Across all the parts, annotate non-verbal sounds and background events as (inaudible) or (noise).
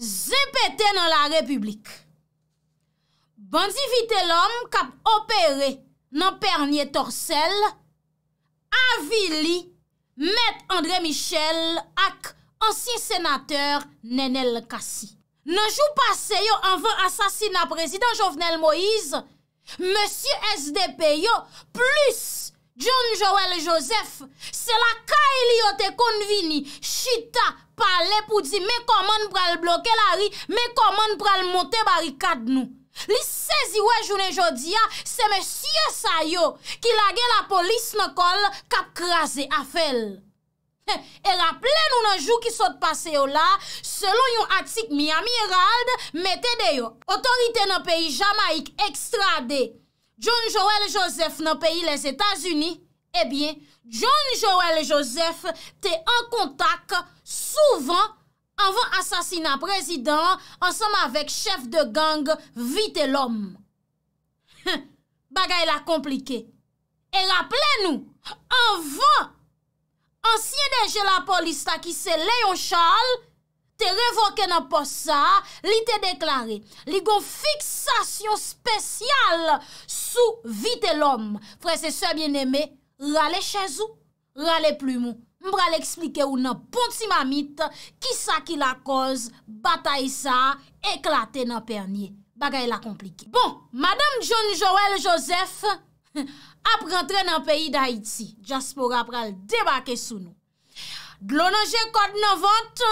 Zepete nan la republik, bandi vite lom kap opere nan pernye torsel, avili met Andre Michel ak ansi senater Nenel Kassi. Nan jou pase yo anve asasina prezident Jovenel Moïse, monsi SDP yo plus moun. John Joel Joseph, se la kae li yo te konvini, chita pale pou di me koman pral bloke la ri, me koman pral mote barikad nou. Li sezi we jounen jodia, se me sye sa yo, ki lage la polis me kol kap krasi afel. E la plen ou nan jou ki sot pase yo la, selon yon atik Miami Herald, me te de yo, otorite nan peyi Jamaik ekstrade yo. John Joel Joseph nan peyi les Etats-Unis, ebyen, eh John Joel Joseph te an kontak souvan anvan asasina prezident ansanman vek chef de gang Vitellom. Bagay la komplike. El aple nou anvan ansyen den jela polista ki se Leon Charles Te revoke nan pos sa, li te deklare. Li gon fiksasyon spesyal sou vi te lom. Fwese sebyen eme, rale chezou, rale plume. Mbra le eksplike ou nan ponti mamit, ki sa ki la koz, batay sa, eklate nan pernye. Bagay la komplike. Bon, madame John Joël Joseph (laughs) ap rentre nan peyi d'Haïti. Jaspo rap ral debake sou nou. Glonan jè kod nan vant,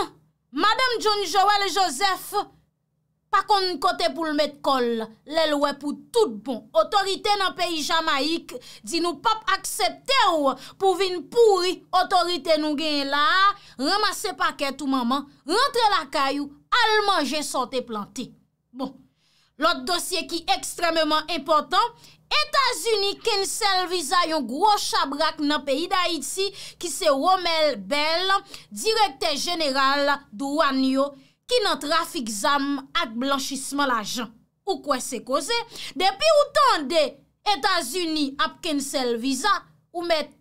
Madame John Joël Joseph, pa kon n'kote pou l'met kol, lèl wè pou tout bon, otorite nan peyi Jamaik, di nou pap akseptè ou, pou vin pouri, otorite nou gen la, ramase paket ou maman, rentre la kayou, al manje sante planté. Bon, l'ot dosye ki ekstremèman important, Etasuni kensel viza yon gro chabrak nan peyi da iti ki se Romel Bell, direkte general do wanyo ki nan trafik zam ak blanchisman la jan. Ou kwen se koze? Depi ou tan de etasuni ap kensel viza, ou met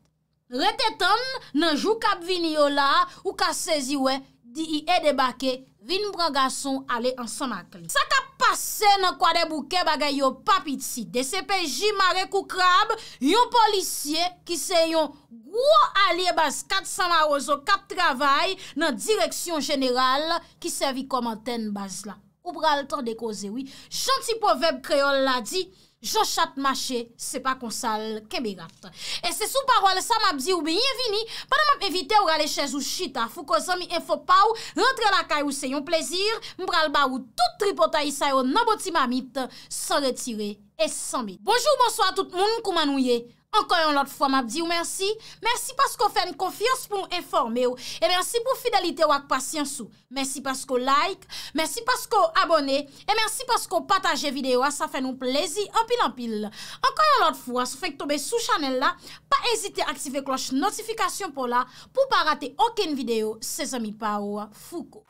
retetan nan jou kap vini yo la ou ka sezi we di i edebake kensel. vin mbran gason ale ansan akli. Sa ka pase nan kwa de bouke bagay yo papit si, de sepe jimare kou krab, yon polisye ki se yon gwo alie bas kat samaroso, kat travay nan direksyon jeneral ki servi kom anten bas la. Ou bral tan de koze wii. Chanti poveb kreol la di, Jo chat mache, se pa konsal ke begat. E se sou parwal, sa map di ou biyevini, padan map evite ou gale chèz ou chita, fou ko zomi enfopaw, rentre la kay ou se yon plezir, mbral ba ou tout tripota isay ou naboti mamit, se retire et se ambit. Bonjour, bonsoir tout moun, koumanou ye. Ankon yon lot fwa map di ou mersi, mersi pasko fè n konfiyos pou m informe ou, e mersi pou fidelite wak pasyansou, mersi pasko like, mersi pasko abone, e mersi pasko pataje videyo a sa fè nou plezi anpil anpil. Ankon yon lot fwa, sou fèk tobe sou chanel la, pa ezite aktive kloche notifikasyon pou la, pou pa rate oken videyo se zami pa ou a fuko.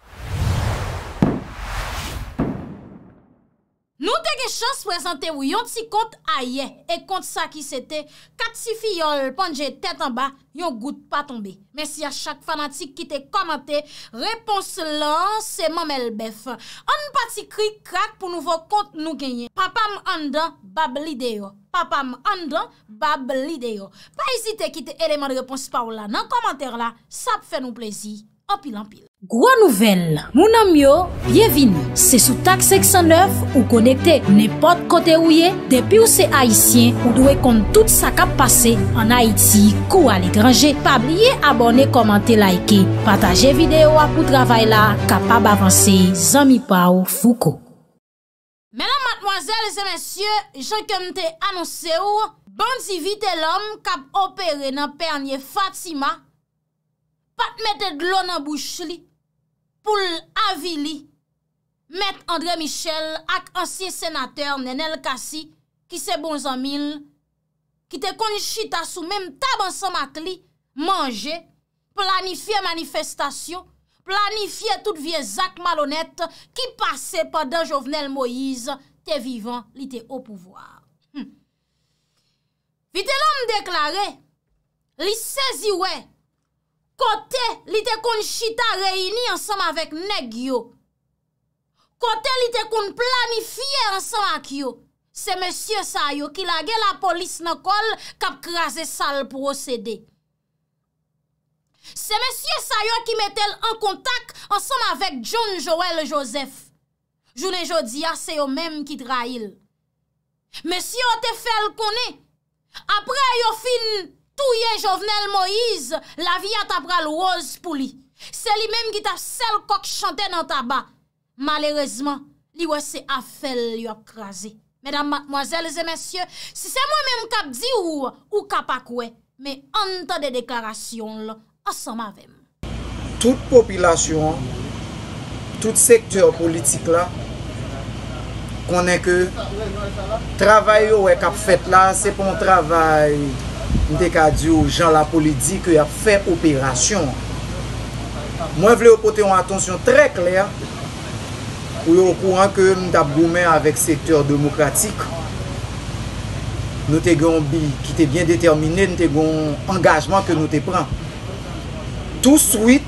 Nou teke chans prezante ou yon ti kont a ye E kont sa ki se te Kat si fiyol ponje tet an ba Yon gout pa tombe Mesi a chak fanatik ki te komante Repons la se mamel bef An pati kri krak pou nouvo kont nou genye Papam andan bab lideyo Papam andan bab lideyo Pa esite ki te eleman repons pa ou la Nan komante la sa pe fe nou plezi Opil opil Gwa nouvel, mounan myo, bievin, se sou tak seksyon 9 ou konekte nepot kote ou ye, depi ou se Haitien, ou dwe kont tout sa kap pase an Haiti kou al e grange, pa blye abone komante like, pataje video apou travay la, kap ap avanse zami pa ou fuko. Menan matmoazel se mensye, jankan te anose ou, bon zivite lom kap opere nan pernye Fatima, pat mette glon an bouch li, pou l'avi li met Andre Michel ak ansyen senater Nenel Kassi ki se bon zanmil, ki te konchi ta sou menm taban sa mat li manje, planifiye manifestasyon, planifiye tout viezak malonet, ki pase pa dan jovenel Moïse te vivan li te ou pouvoar. Hm. Vi te lam deklare li seziwe, Kote li te kon chita reyni ansam avèk neg yo. Kote li te kon planifiye ansam ak yo. Se monsye sa yo ki lage la polis nan kol kap krasè sal prosedè. Se monsye sa yo ki metel an kontak ansam avèk John Joel Joseph. Jounen jodia se yo mèm ki tra il. Monsye yo te fel konè. Apre yo fin... Touye Jovenel Moïse, la vi atap pral wòz pou li. Se li mèm gita sel kok chante nan tabak. Malérezman, li wè se afel yop krasi. Mèdam mwazèl zè mèsyè, si se mwè mèm kap di ou kap ak wè, mè anta de deklarasyon lò, asan mwavèm. Tout popilasyon, tout sektèr politik lò, konè ke, travay yowè kap fèt lò, se pon travay... nou te ka di ou jan la politik ou ya fè operasyon. Mwen vle ou potè an atonsyon trè kler ou yo kou an ke ou mtap goumen avèk sektèr demokratik nou te goun bi ki te byen determinè nou te goun angajman ke nou te pran. Tou souit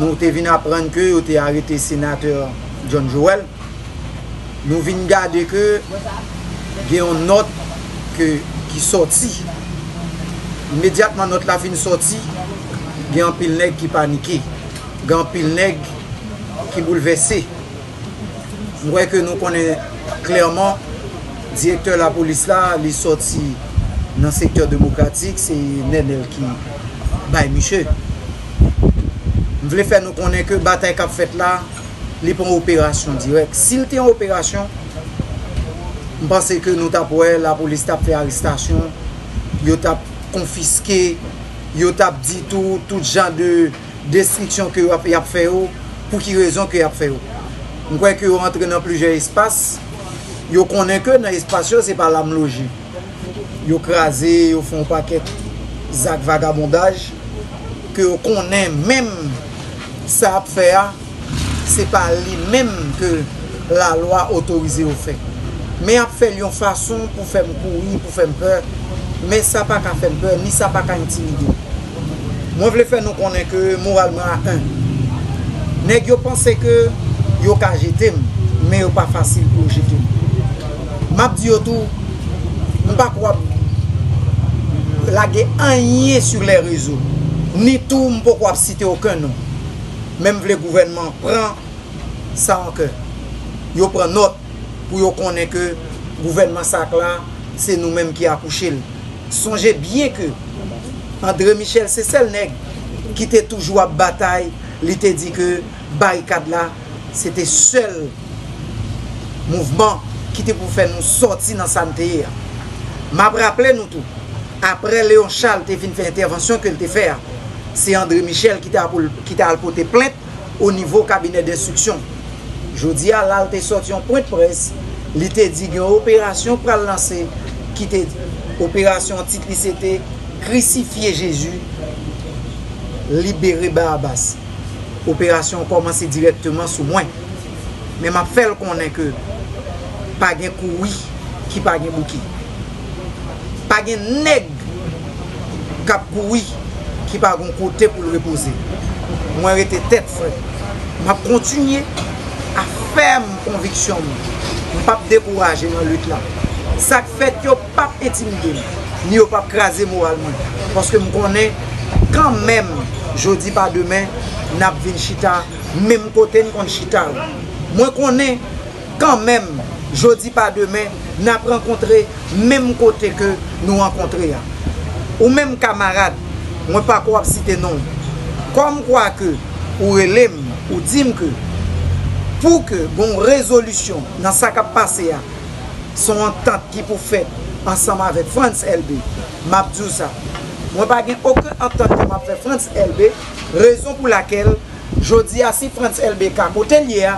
nou te vin apren kè ou te ari te senatèr John Joel nou vin gade kè gè yon not kè ki soti, imediatman not la fin soti, gen pil neg ki panike, gen pil neg, ki boulevesse. Mwen kone, mwen kone, klerman, direktor la polis la, li soti, nan sektor demokratik, se nenel ki, bay miche. Mwen vle fè, mwen kone, batay kap fet la, li pon operasyon direk. Sil ti an operasyon, Mpansè kè nou tap wè, la polis tap fè aristasyon, yo tap konfiske, yo tap ditou, tout jan de destriksyon kè yo ap fè yo, pou ki rezon kè yo ap fè yo. Mkwen kè yo rentre nan plujè espasyon, yo konen kè nan espasyon, se pa lam loji. Yo krasè, yo fon pakèt zak vagabondaj, kè yo konen mèm sa ap fè ya, se pa li mèm kè la loa otorize ou fè. Mè ap fèl yon fason pou fèm koui, pou fèm pèr, mè sa pa kan fèm pèr, ni sa pa kan iti vidyo. Mwen vle fè nou konen ke moralman aten. Nèk yo panse ke yo kan jitem, mè yo pa fasil pou jitem. Mè ap diyo tou, mwen pa kwa lage anye sur lè rizou. Ni tou mwen pou kwa psite okè nou. Mè mwen vle gouvenman pran sa anke. Yo pran not. pou yo konen ke gouverne massak la, se nou menm ki akouchil. Sonje bie ke André Michel se sel neg, ki te toujou ap batay, li te di ke barikad la, se te sel mouvment, ki te pou fe nou soti nan san teyir. Mab rappele nou tou, apre Léon Charles te fin fè intervensyon, ke l te fè a, se André Michel ki te al kote plè ou nivou kabinet de instruksyon. Jodi a lal te sortyon pre de pres, li te digan operasyon pral lanse, ki te operasyon titli sete, krisifiye Jezu, libere ba abas. Operasyon komanse direktman sou mwen. Me map fel konen ke, pagyen koui, ki pagyen mouki. Pagyen neg, kap koui, ki pagyon kote pou l repose. Mwen rete tet fre. Map kontinye, A ferm konviksyon mwen. Mwen pap dekouraje nan lout la. Sak fet yo pap etimide mwen. Ni yo pap kraze mwen al mwen. Paske mwen konen, kan men, jodi pa demen, nap vin chita, men mkote n kon chita. Mwen konen, kan men, jodi pa demen, nap renkontre, men mkote ke nou renkontre ya. Ou men kamarade, mwen pa kwa ap site non. Kwa mkwa ke, ou elem, ou dim ke, pou ke bon rezolusyon nan sa kap pase ya, son antante ki pou fè ansama avè Frans LB, mabdou sa. Mwen pa gen okè antante ki mabdou Frans LB, rezon pou lakel, jodi a si Frans LB kakote li ya,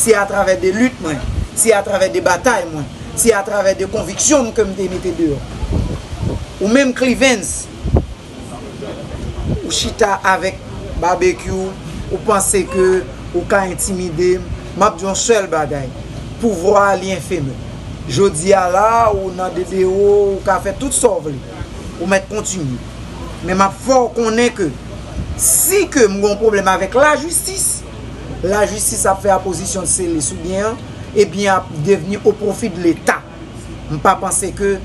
si a travè de lut mwen, si a travè de batay mwen, si a travè de konviksyon mwen kèm te mète dè ou. Ou mèm kli vèns, ou chita avèk barbekyou, ou panse ke ou ka intimide mwen, map diyon sel bagay, pou vwa li enfeme. Jodi a la, ou nan dede ou, ou ka fet tout sovle, ou met kontinu. Men map for konen ke, si ke moun probleme avek la justis, la justis ap fe a pozisyon se li soubyen, ebyen ap deveni ou profi de l'Etat. M pa panse ke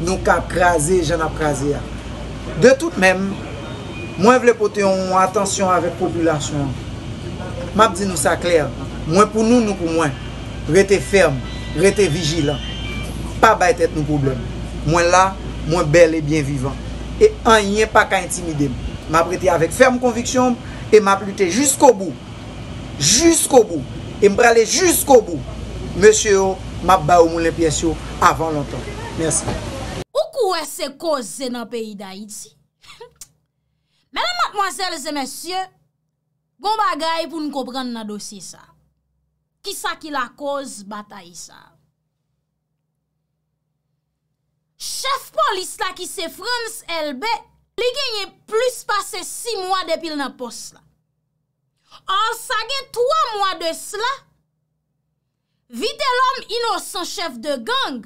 nou ka ap kreaze, jan ap kreaze a. De tout men, mwen vle pote yon atansyon avek populasyon. Map di nou sa kler, nan. Mwen pou nou nou pou mwen, rete ferm, rete vijilan. Pa bayt et nou problem. Mwen la, mwen bel e bien vivan. E an yon pa ka intimide mwen. Mwen ap rete avek ferm konviksyon, e mwen ap lute jousk obou. Jousk obou. E mwen prale jousk obou. Monsye yo, mwen ap ba ou mounen piensyo avan lontan. Mersi. O kou es se koze nan peyi da iti? Mwen an matmwansel se monsye, goun bagay pou nou koprand nan dosye sa. Kisa ki la koz bata yisa. Chef polis la ki se frans elbe, li genye plus pase 6 mwa depil nan pos la. An sa gen 3 mwa de sla, vite lom inosan chef de gang,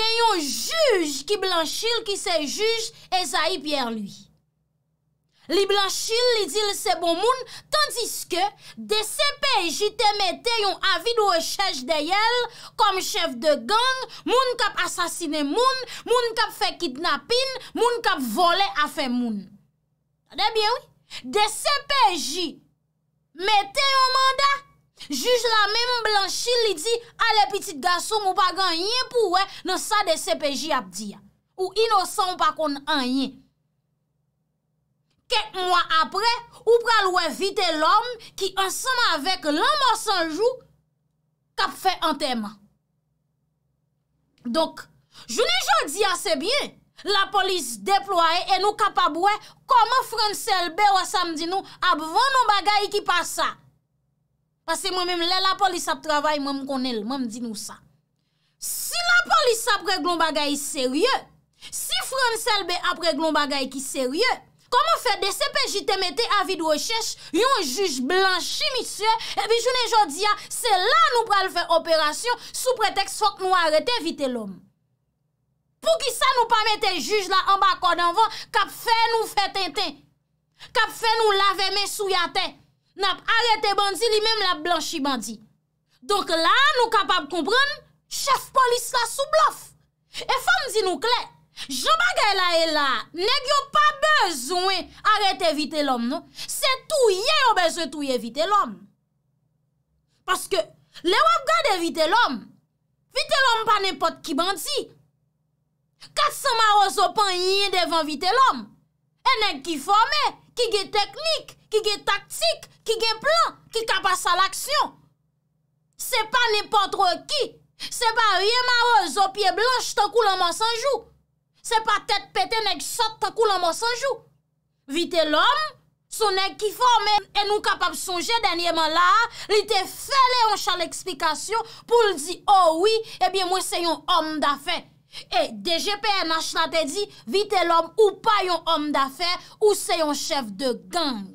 genyon juj ki blanchil ki se juj Ezaip Yerlui. Li blanchil li di li se bon moun, tandis ke de se peji te mette yon avi dwe chèj de yel kom chèv de gang, moun kap asasine moun, moun kap fe kitnapin, moun kap vole afe moun. De se peji, mette yon manda, juj la mè moun blanchil li di, ale pitit gaso mou pa ganyen pou wè nan sa de se peji ap diya. Ou inosan mou pa kon anyen. ke mwa apre, ou pral wè vite l'om, ki ansama avèk l'anmò sanjou, kap fè anterman. Donk, jounè jò di asè bie, la polis deploye, e nou kapab wè, koman fransèl bè wè sa mdi nou, ap vè non bagay ki pa sa. Asè mwen mèm lè la polis ap travay, mwen mkonel, mwen mdi nou sa. Si la polis ap rè glon bagay seryè, si fransèl bè ap rè glon bagay ki seryè, Koman fe de se pe jite mette avi dwe chech, yon juj blanchi misye, e bi jounen jodi ya, se la nou pral fe operasyon sou preteks fok nou arete vite l'om. Pou ki sa nou pa mette juj la ambakon anvo, kap fe nou fe tenten. Kap fe nou lave men sou yaten. Nap arete bandi li menm la blanchi bandi. Donke la nou kapab kompran, chef polis la sou blof. E fom di nou kler. Jou baga e la e la, neg yo pa bezwen arete vite lom nou. Se tou ye yo beze tou ye vite lom. Paske le wap gade vite lom. Vite lom pa nepot ki bandi. Kat sa ma rozopan yi devan vite lom. E neg ki fome, ki ge teknik, ki ge taktik, ki ge plan, ki kapasa laksyon. Se pa nepot roki. Se pa rie ma rozopi e blanj to kou loman sanjou. Se pa tèt pète, nèk sot takou la mò sanjou. Vite lòm, sonèk ki fòmè. E nou kapap sonjè denyèman la, li te fèle yon chan l'eksplikasyon pou l'di, oh oui, ebyen eh mwen se yon om da fè. E, deje pe en ach la te di, vite lòm ou pa yon om da fè ou se yon chef de gang.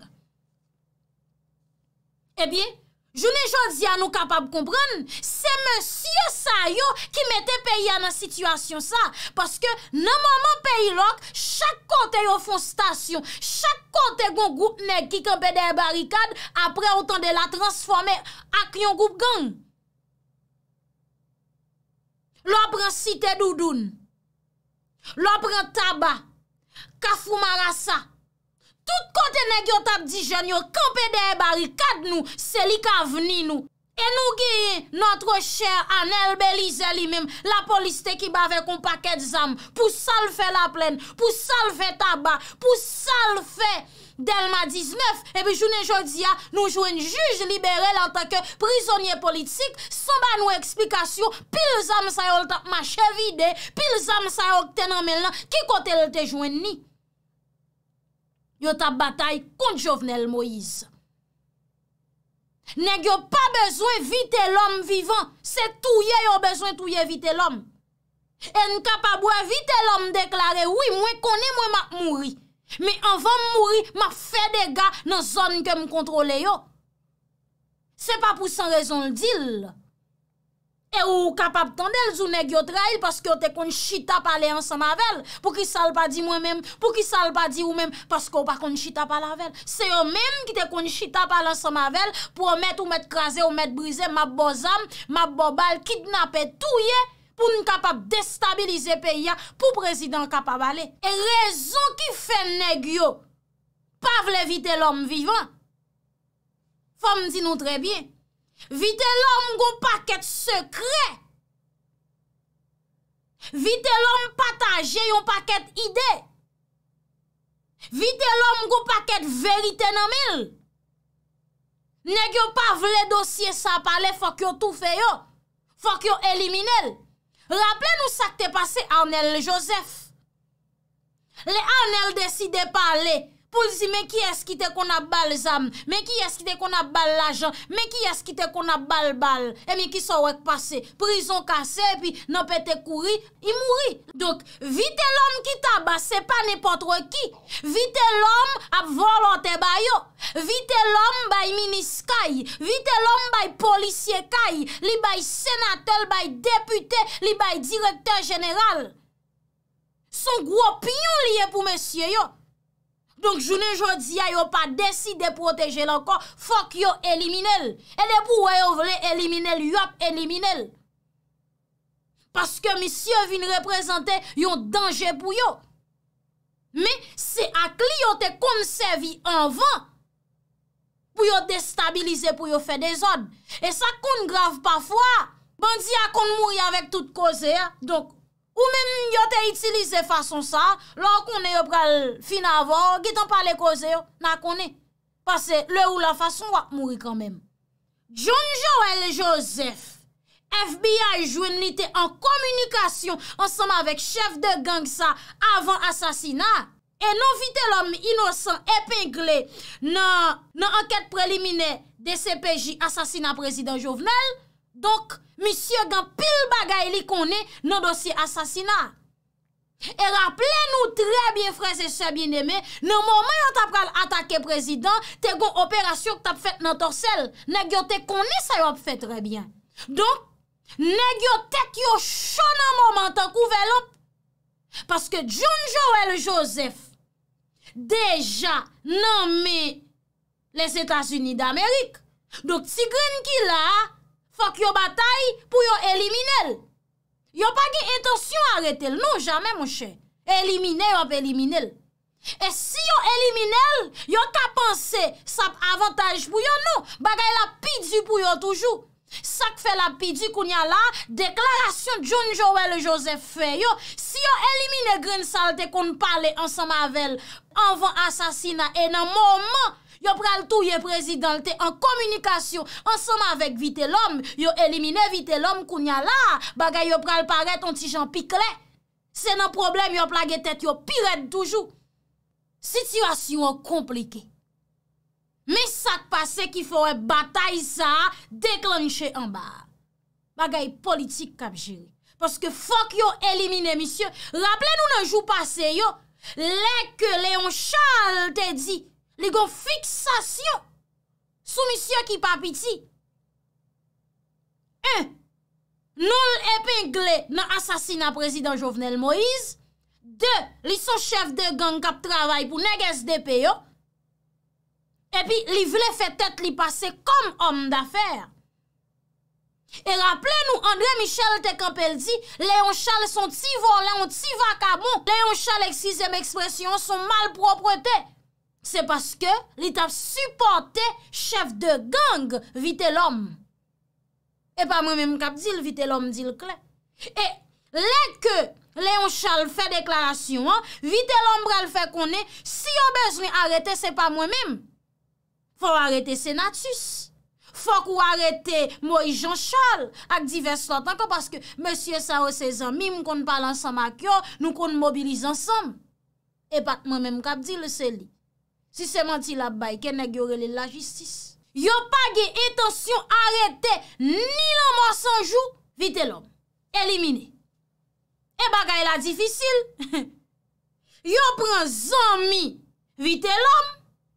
Ebyen? Eh Jouni joun zi an nou kapab kompren, se monsye sa yo ki mette peyi an an sitwasyon sa, paske nan moun moun peyi lòk, chak kote yo fon stasyon, chak kote yon goup neg ki kompe de barikad apre o ton de la transforme ak yon goup gang. Lòp ren site doudoun, lòp ren taba, kafou marasa, Tout kote ne gyo tat dijen yo, kampede e barikad nou, se li ka veni nou. E nou geye, notre chè anel belize li mèm, la poliste ki bave kon paket zam, pou sal fe la plen, pou sal fe taba, pou sal fe. Del ma 19, ebe jounen jodi ya, nou jwen juj libere lantake, prizonye politik, so ba nou eksplikasyon, pil zam sa yo lta, ma chevi de, pil zam sa yo tenan men lan, ki kote lte jwen ni. yo ta batay kont jovenel Moïse. Neg yo pa bezwen vite l'om vivan, se touye yo bezwen touye vite l'om. En kapabwa vite l'om deklare, oui mwen kone mwen ma mouri, me anvan mouri ma fe dega nan zon ke m kontrole yo. Se pa pou san rezon l'dil lè. E ou kapap tan del zo negyo trail paske ou te kon chita pa le ansan mavel pou ki sal pa di mwen mem, pou ki sal pa di ou mem, paske ou pa kon chita pa la vel. Se yo menm ki te kon chita pa la ansan mavel pou omet ou omet krasen ou omet brisen map bo zan, map bo bal, kidnapet tou ye pou nou kapap destabilize pe ya pou prezident kapap ale. E rezon ki fe negyo pa vle vite lom vivan fom di nou trebiye. Vi te lom gwo paket sekre. Vi te lom patanje yon paket ide. Vi te lom gwo paket verite namil. Neg yo pa vle dosye sa pale fok yo tou fe yo. Fok yo elimine l. Raple nou sa kte pase Anel Joseph. Le Anel deside pale le Poul zi men ki eskite kon ap bal zam, men ki eskite kon ap bal lajan, men ki eskite kon ap bal bal. E men ki sawek pase, prizon kase, pi nan pete kouri, i mouri. Dok, vite lom ki taba, se pa nepotre ki. Vite lom ap volante bayo. Vite lom bay minis kay, vite lom bay polisye kay, li bay senatel, bay depute, li bay direkter general. Son gwo piyo liye pou mesye yo. Donk jounen jodi a yo pa desi de proteje lankan, fok yo elimine l. E de pou wè yo vle elimine l, yo ap elimine l. Paske misye vin reprezentè yon denje pou yo. Me se akli yo te konsevi anvan pou yo destabilize pou yo fe dezod. E sa kon graf pafwa, bandi a kon mouri avèk tout koze a, donk. Ou mèm yo te itilize fason sa, lò konè yo pral fin avò, git an palè koze yo, nan konè. Pase lè ou la fason wak mouri kanmèm. John Joel Joseph, FBI jwen nite an komunikasyon ansanm avèk chef de gang sa avan asasina, e non nan vite lòm inosan epengle nan anket prelimine de CPJ asasina prezident jovenel, Donk, misye gen pil bagay li konen nan dosi asasina. E rappele nou trebyen frese sebyen eme, nan momen yo tap pral atake prezident, tego operasyon tap fet nan torsel, negyo tek konen sa yo ap fet trebyen. Donk, negyo tek yo shonan momen tan kouvelop, paske John Joel Joseph, deja nanme les Etats-Unis d'Amerik. Donk, si gren ki la a, Fok yo batay pou yo elimine el. Yo pa gen intonsyon arete el. Non, jame monshe. Elimine yo ap elimine el. E si yo elimine el, yo ta panse sap avantaj pou yo? Non, bagay la pidu pou yo toujou. Sak fe la pidu koun ya la, deklarasyon John Joel Joseph Fayot. Si yo elimine Grenzalte koun pale ansamavel, anvan asasina enan mouman, yo pral tou ye prezident te an komunikasyon, an soma avek vite l'om, yo elimine vite l'om kounya la, bagay yo pral paret an ti jan pikle, se nan problem yo plage tet yo piret toujou, sityasyon an komplike, me sak pase ki fowe batay sa, a deklanche an ba, bagay politik kap jiri, paske fok yo elimine misye, rapple nou nan jou pase yo, leke Leon Charles te di, li gon fiksasyon soumisyon ki papiti. Un, nol epengle nan asasina prezident Jovenel Moïse. De, li son chef de gang kap travay pou neges de peyo. E pi, li vle fè tèt li pase kom om da fèr. E rapple nou André Michel Tekampel di, le yon chal son tivon, le yon tivakamon, le yon chal eksizem ekspresyon son malpropretè. se paske li tap suporte chef de gang, vite l'om. E pa mwen mèm kap di l'vite l'om, di l'kle. E lè ke Léon Charles fè deklarasyon an, vite l'om bral fè konè, si yo bezne arrete, se pa mwen mèm. Fòk ou arrete Senatus. Fòk ou arrete Moïse Jean Charles, ak divers lot anke, paske monsye sa ou se zan mim kon pal ansan mak yo, nou kon mobilize ansan. E pat mwen mèm kap di lè se li. Si se manti la bay, ke neg yorele la jistis. Yo page etansyon arete ni la monsanjou, vite lom, elimine. E bagay la difisil. (laughs) Yo pren zanmi, vite lom,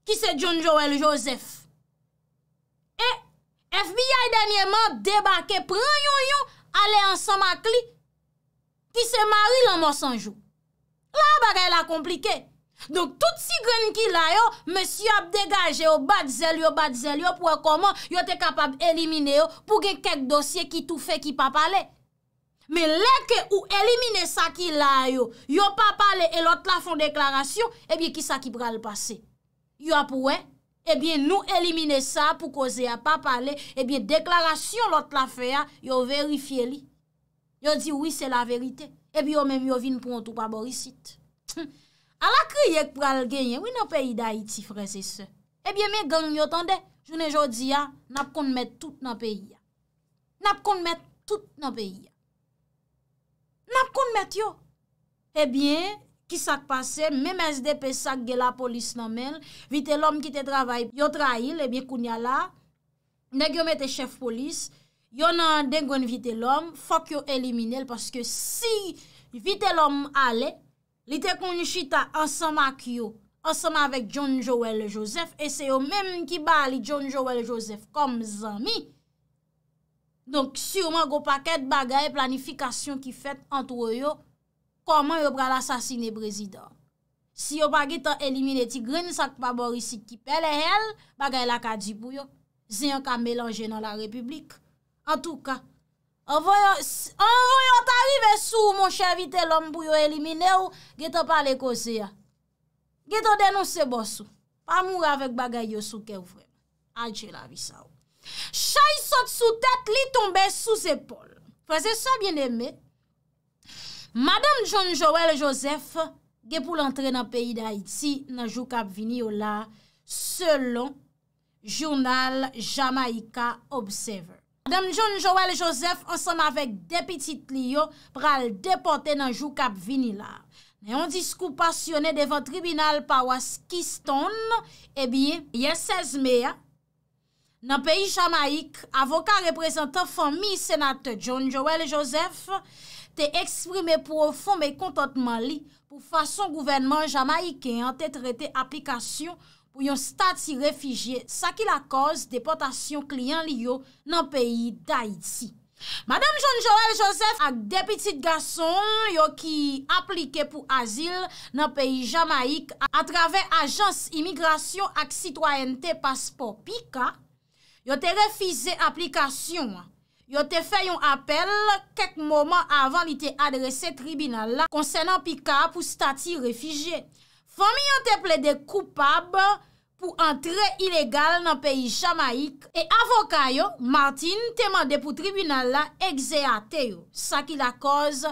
ki se John Joel Joseph. E FBI denye man debake, pren yon yon, ale ansan makli, ki se mari la monsanjou. La bagay la komplike. Donk tout si gren ki la yo, mè si yo ap degaje yo, bat zèl yo, bat zèl yo, pouè koman yo te kapab elimine yo pou gen kek dosye ki tou fè ki pa pale. Mè lè ke ou elimine sa ki la yo, yo pa pale e lot la fon deklarasyon, e bie ki sa ki pral pase. Yo ap ouè, e bie nou elimine sa pou koze ya pa pale, e bie deklarasyon lot la fè ya, yo verifiye li. Yo di wè se la verite, e bie yo mèm yo vin pou an tou pa borisit. Tchoum. A la kri yek pral genye, wè nan peyi da iti fre se se. Ebyen, eh mè gang yotande, jounen jodi ya, nap kon met tout nan peyi ya. Nap kon met tout nan peyi ya. Nap kon met yo. Ebyen, eh ki sak pase, mè mè sde pe sak ge la polis nan men, vite lom ki te travay, yo tra il, ebyen eh koun ya la, neg yo met e chef polis, yo nan den gwen vite lom, fok yo elimine l, paske si vite lom ale, Li te konjishita ansama kyo, ansama vek John Joel Joseph, e se yo menm ki ba li John Joel Joseph kom zanmi. Donk si yo menm go paket bagay planifikasyon ki fet antwo yo, koman yo pral asasine brezidon. Si yo bagay tan elimine Tigrin sak pa borisi ki pele hel, bagay la ka djibou yo, zyen yo ka melanje nan la republik. An tou ka. Avoyant avive sou ou moun chavite lom pou yo elimine ou, ge to pale koze ya. Ge to denonse bo sou. Pa mou avèk bagay yo sou ke ou vre. Alche la vi sa ou. Chay sot sou tet li tombe sou sepol. Fese sa bien eme. Madame John Joel Joseph, ge pou lantre nan peyi da Haiti, nan jou kap vini yo la, selon journal Jamaica Observer. Adam John Joël Joseph ansem avèk depitit li yo pral depote nan jou kap vinila. Ne yon diskou pasyonè devan tribunal Pawas Kiston, e eh biye, ye 16 me ya, nan peyi Jamaik, avoka reprezentan fami senate John Joël Joseph, te eksprime profon me kontotman li pou fason gouvenman Jamaikè ante trete aplikasyon pou yon stati refijye sa ki la koz depotasyon kliyen li yo nan peyi Daïti. Madame Jean-Joël Joseph ak depitit gason yo ki aplike pou azil nan peyi Jamaik a travè ajans imigrasyon ak sitwoyente paspor Pika, yo te refize aplikasyon. Yo te fe yon apel kek moman avan li te adrese tribunal la konsenant Pika pou stati refijye. Fomin yon te ple de koupab pou antre ilegal nan peyi Jamaik e avokay yo, Martin, te mande pou tribunal la egzea te yo. Sa ki la koz,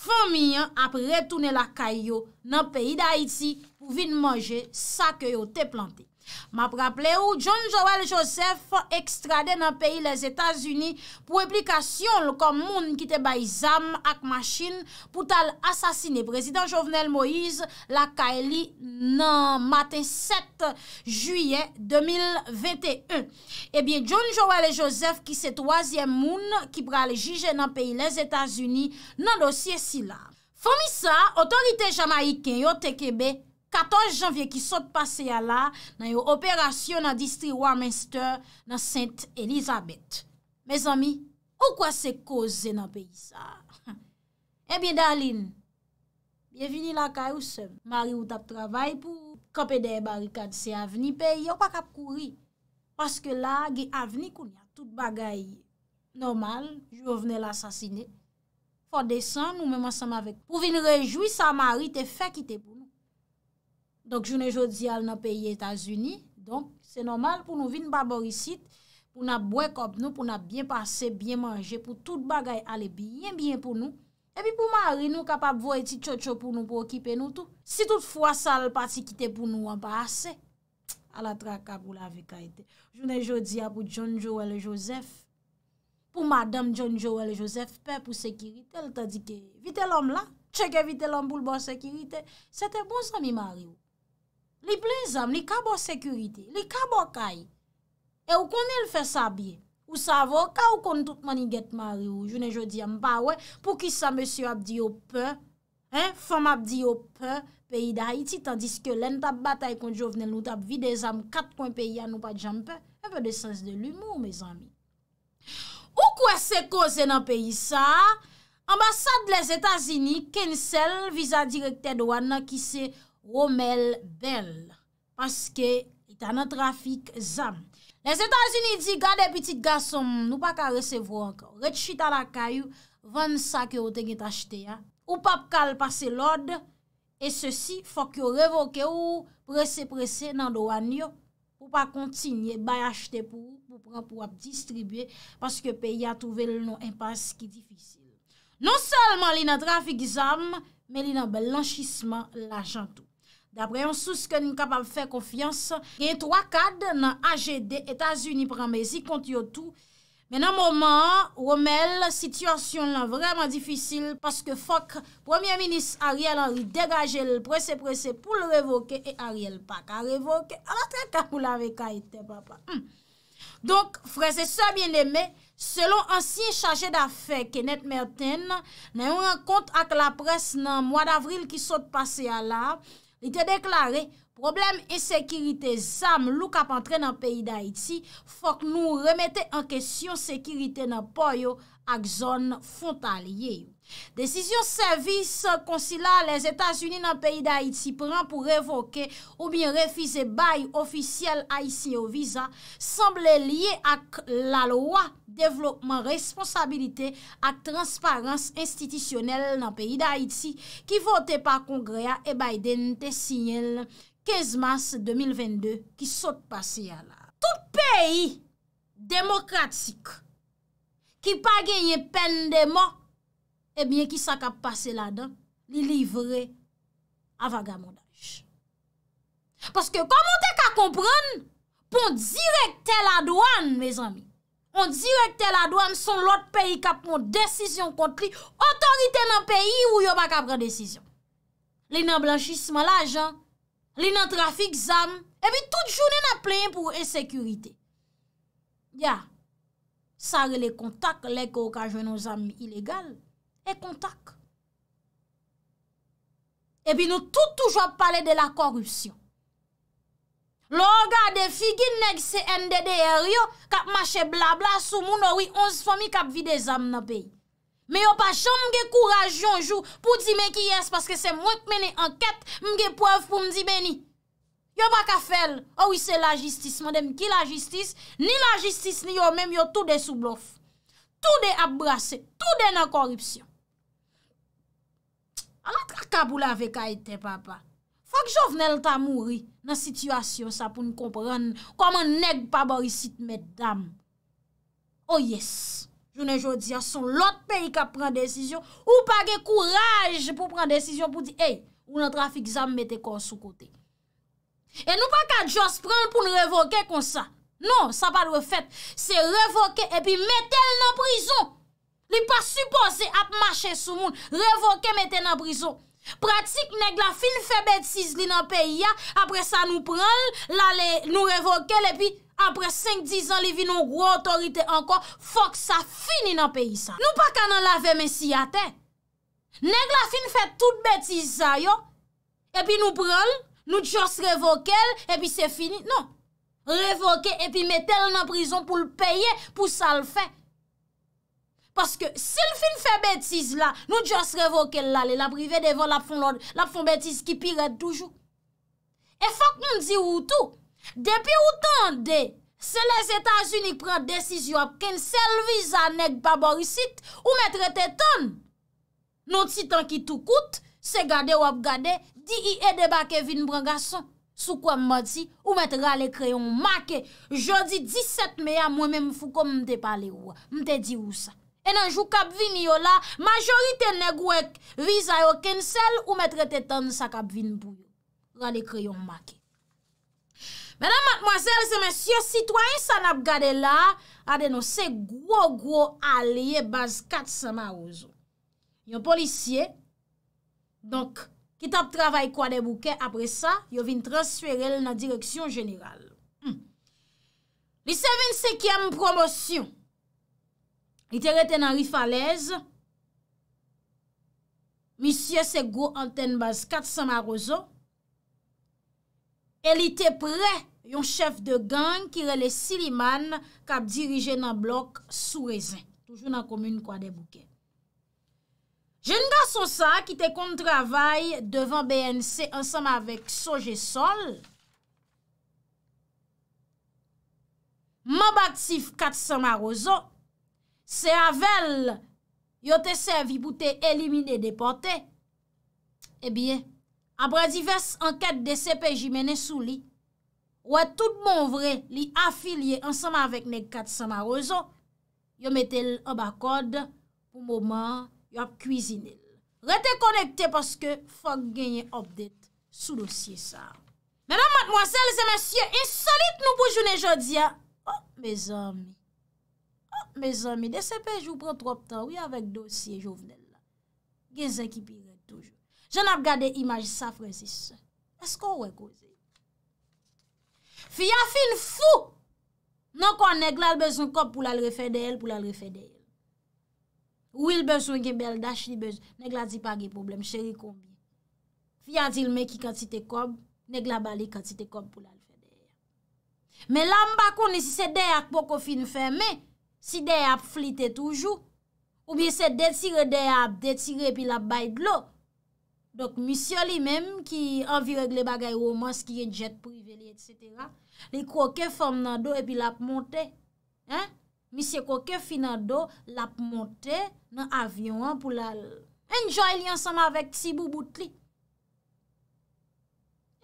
fomin yon ap retoune la kay yo nan peyi da iti pou vin manje sa ke yo te plante. Ma praple ou, John Joël Joseph ekstrade nan peyi les Etats-Unis pou eplikasyon l kom moun ki te bay zam ak machin pou tal asasine Prezident Jovenel Moïse lakay li nan maten 7 juyen 2021. Ebyen, John Joël Joseph ki se toasyen moun ki pral jijen nan peyi les Etats-Unis nan dosye si la. Fonmi sa, otorite Jamaiken yo tekebe, 14 janvye ki sot pase ya la nan yo operasyon nan distri Wamenster nan Saint-Elisabeth. Mez ami, ou kwa se (laughs) eh koze nan peyi sa? E biye dalin, biye vini la kay ou se? Mari ou tap travay pou kope de barikad se avni peyi, yo pa kap kouri. Paske la, ge avni koun ya, tout bagay normal, jo vene la sasine. Fwa desan, nou mèman sam avek pou vin rejoui sa mari te fe ki te pou. Donk jounen jodi al nan peyi Etasuni, donk se normal pou nou vin babor isit, pou nan bwekop nou, pou nan bien pase, bien manje, pou tout bagay ale bien, bien pou nou. E pi pou mari nou kapap vo eti tcho tcho pou nou, pou okipe nou tou. Si tout fwa sa al pati kite pou nou an pa ase, (tsk) al atrakak ou la veka ite. Jounen jodi al pou John Joel Joseph, pou madam John Joel Joseph, pe pou sekirite, el ta dike vite lom la, cheke vite lom pou l bon sekirite. Sete bon sa mi mari ou. Li plez am, li ka bo sekurite, li ka bo kaye. E ou konel fe sabye? Ou savo, ka ou kon tout mani getmari ou jounen jodi am pa we? Pou ki sa monsi yo ap di yo pe? Hein? Fom ap di yo pe? Peyi da Haiti, tandis ke len tap batay kon jo vnen nou tap videz am kat kon peyi an ou pa di jan pe? Epe de sens de l'humour, me zami. Ou kwe se kose nan peyi sa? Ambasade le Etasini, Kensel, viza direkte de wana ki se... Womel bel, paske ita nan trafik zam. Les Etats-Unis di gade pitit gasom, nou pa ka resevou anka. Retchi ta la kayou, van sak yo tenget achete ya. Ou pap kal pase lode, e sosi, fok yo revoke ou, prese prese nan do an yo, pou pa kontinye bay achete pou, pou pran pou ap distribye, paske peyi a touvel nou impas ki difisye. Non salman li nan trafik zam, me li nan bel lanchisman la janto. Dapre yon sous ke nin kapab fè konfians, gen yon 3 kad nan AGD Etats-Unis pranmezi konti yo tou. Men nan mouman, romelle, situasyon lan vreman difisil, paske fok Premier Ministre Ariel Henry degaje l presè-presè pou l revoke, e Ariel Pak a revoke, an ten ka pou lave kaitè, papa. Donk, frese sa bien eme, selon ansi en chage da fè, Kenneth Merton nan yon kont ak la pres nan mwa davril ki sot pase ala, Li te deklare, problem e sekirite zam lou kap antre nan peyi da iti fok nou remete an kesyon sekirite nan poyo ak zon fontal yeyou. Desisyon servis konsila les Etats-Unis nan peyi d'Haïti pran pou revoke ou bien refize bayi ofisyel Aïtseyo visa semble liye ak la loa devlopman responsabilite ak transparans institisyonel nan peyi d'Haïti ki vote pa kongrea e bayden te sinyel 15 mars 2022 ki sote pase ya la. Tout peyi demokratik ki pa genye pen de mo, Ebyen eh ki sa ka pase la dan, li livre avagamondaj. Paske komon te ka kompran, pon direkte la doan, me zami. Pon direkte la doan, son lot peyi ka pon desisyon kont li, otorite nan peyi ou yo ba ka pran desisyon. Li nan blanchisme la jan, li nan trafik zan, ebyen tout jounen ap plen pou esekurite. Ya, sa re le kontak le ko ka jwen nou zan mi ilegal, E kontak. Ebi nou toutoujwa pale de la korupsyon. Lo ga defi gin neg se endede er yo, kap mache bla bla sou moun, owi 11 fami kap vide zam nan peyi. Me yo pa chan mge kouraj yon jou, pou di men ki yes, paske se mwen mene anket, mge pov pou mdi beni. Yo baka fel, owi se la jistis, mandem ki la jistis, ni la jistis ni yo men, yo tou de sou blof. Tou de abbrase, tou de nan korupsyon. An an trakabou la vek a ite papa. Fak jo vnen lta mouri nan situasyon sa pou n kompran koman neg pa borisit meddam. O oh yes, jounen joun di ason lot peri ka pran desisyon ou pake kouraj pou pran desisyon pou di, hey, ou nan trafik zanm mette kon sou kote. E nou pa kat jous pran pou n revoke konsa. Non, sa pa dwe fet, se revoke epi mette l nan prizon. Li pa suppose ap mache sou moun, revoke mette nan prizon. Pratik neg la fin fè betiz li nan peyi ya, apre sa nou pral, la le nou revoke, le pi apre 5-10 an li vi nou gwo otorite anko, fok sa fini nan peyi sa. Nou pa kanan la ve men si ate. Neg la fin fè tout betiz a yo, e pi nou pral, nou jos revoke, e pi se fini. Non, revoke e pi mette la nan prizon pou l'peye, pou sa l'fey. Paske, se l fin fè bètiz la, nou jòs revoke l lalè, la privè devò la pfon bètiz ki piret toujou. E fòk nou di woutou, depi woutan de, se les Etats-Unis prènt desiz yo apken, sel vizanèk pa borisit, ou mètre tè ton, nou titan ki tout kout, se gade wop gade, di i e debakè vin brangason, sou kwa mò di, ou mètre alè kreyon makè, jò di diset mè ya mwè mè mfou kom mte pale wò, mte di wousa. E nanjou kapvin yo la, majorite negwek viza yo kensel ou metre tetan sa kapvin pou yo. Rade kreyon make. Mèdam matmoazèl, se mèsyè, sitwany sa nap gade la, ade nou se gwo gwo alye baz kat sa marouzo. Yo polisye, donk, kit ap travay kwa de bouke, apre sa, yo vin transfere nan direksyon jeniral. Hmm. Lise vin sekèm promosyon, li te reten nan Rifalez, misye se go anten baz kat Samarozo, el li te pre yon chef de gang ki rele Siliman kap dirije nan blok Sourezen. Toujou nan komoun kwa debouke. Jen ga sou sa ki te kont travay devan BNC ansanm avek Soge Sol, mab aktif kat Samarozo, Se avel yo te servi pou te elimine depote E eh bie, apre divers anket de CPJ menen sou li Ou a tout moun vre li afilye ansama vek nek 4 sama rezo Yo metel oba kode pou mouman yo ap kwizine Rete konekte paske fok genye obdet sou dosye sa Madame, mademoiselles et messieurs Insolite nou boujounen jodia Oh, mes amis Oh, me zanmi, de sepe, jou pran trop tan. Ou y avèk dosye, jou vnen la. Gen zan ki pire, toujou. Je nan v gade imaj safre zis. Esko ou wè ko zè? Fi ya fin fou! Non kon, neg lal bezoun kop pou lal refè deyèl, pou lal refè deyèl. Ou il bezoun gen bel dashi bezoun, neg lal di pa ge problem, chèri komi. Fi ya dil me ki kantite kom, neg lal bali kantite kom pou lal refè deyèl. Me lamba kon, se se deyak pou kon fin fèmè, Si dey ap flite toujou, pou bi se detire dey ap, detire epi la bay glou. Dok misyo li menm ki anvi regle bagay woman, skire jet priveli, etc. Li kouke fom nan do epi la ap monte. Misye kouke fi nan do, la ap monte nan avyon pou la enjoy li ansama vek tsi bou bout li.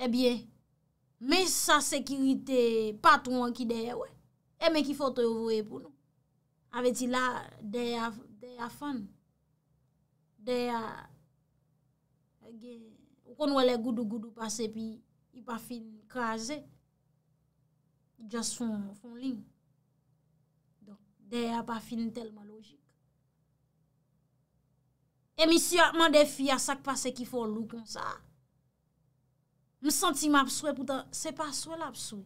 Ebyen, eh me sa sekirite patrou anki dey we. Emen eh, ki fote vwe pou nou. Avè ti la, dey a fan. Dey a... Ou kon wèle goudou-goudou pase pi, i pa fin kaze. Just fon lin. Don, dey a pa fin telman logik. E mi si akman defi a sak pase ki fon lou kon sa. Mi santi ma ap sou e poutan, se pa sou el ap sou.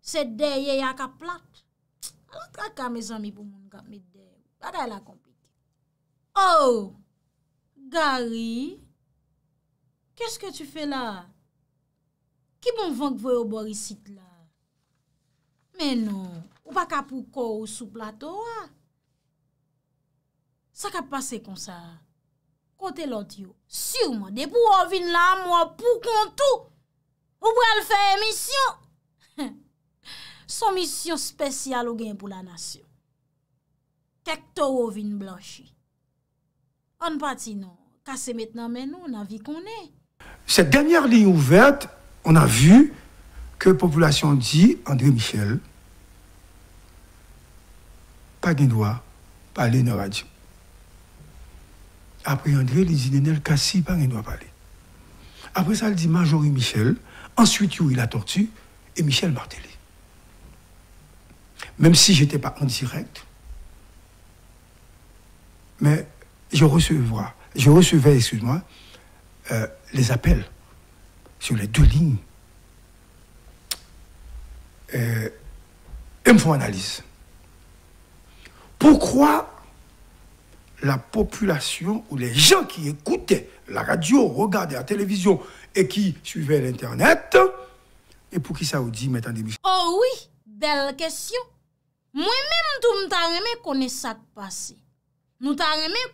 Se dey yey a ka plat. Al an tra ka me zami pou moun gap me den. Gata la kompite. Oh! Bon non, ou, gari, kè s ke tu fè la? Ki pou m vank vwe ou borisit la? Men nou, ou pa ka pou kou sou plato, wè? Sa ka pase kon sa? Kote lot yo, siwman, de pou ou vin la, mwen pou kon tou, ou pou al fè emisyon. son mission spéciale au gen pour la nation. Kek to ou vin blanchi. On pati c'est kase mais nous on a vu qu'on est. Cette dernière ligne ouverte, on a vu que la population dit André Michel, pas de droit, parler dans radio. Après André, il dit Nenel Kassi, pas de parler. Après ça, il dit Majorie Michel, ensuite il a tortue et Michel Martelly même si je n'étais pas en direct, mais je recevais, je recevais excuse-moi, euh, les appels sur les deux lignes. Et, euh, me font analyse. Pourquoi la population ou les gens qui écoutaient la radio, regardaient la télévision et qui suivaient l'Internet, et pour qui ça vous dit, en début. Oh oui, belle question. Moi-même, tout pas ta ça ça qui passé. Nous ta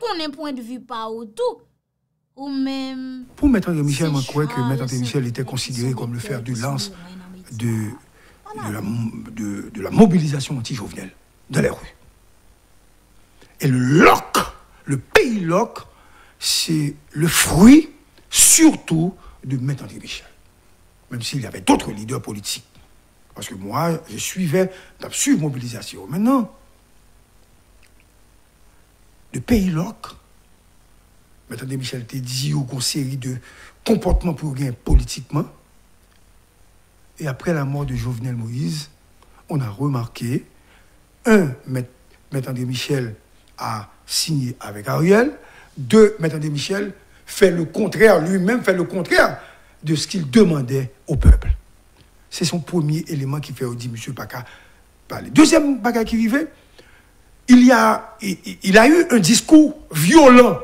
qu'on ait point de vue par ou même... Pour mettre André Michel, je crois que M. André Michel était considéré comme le fer du lance de, de, la, mobilisation anti-jovenelle dans les rues. Et le LOC, le pays LOC, c'est le fruit surtout de Maître André Michel. Même s'il y avait d'autres leaders politiques parce que moi, je suivais, la mobilisation. Maintenant, le pays loc, maintenant Michel était dit au conseil de comportement pour gagner politiquement. Et après la mort de Jovenel Moïse, on a remarqué, un, André Michel a signé avec Ariel, deux, André Michel fait le contraire, lui-même fait le contraire de ce qu'il demandait au peuple. C'est son premier élément qui fait dit monsieur Paca parler. Deuxième bagaille qui vivait, il y a il, a eu un discours violent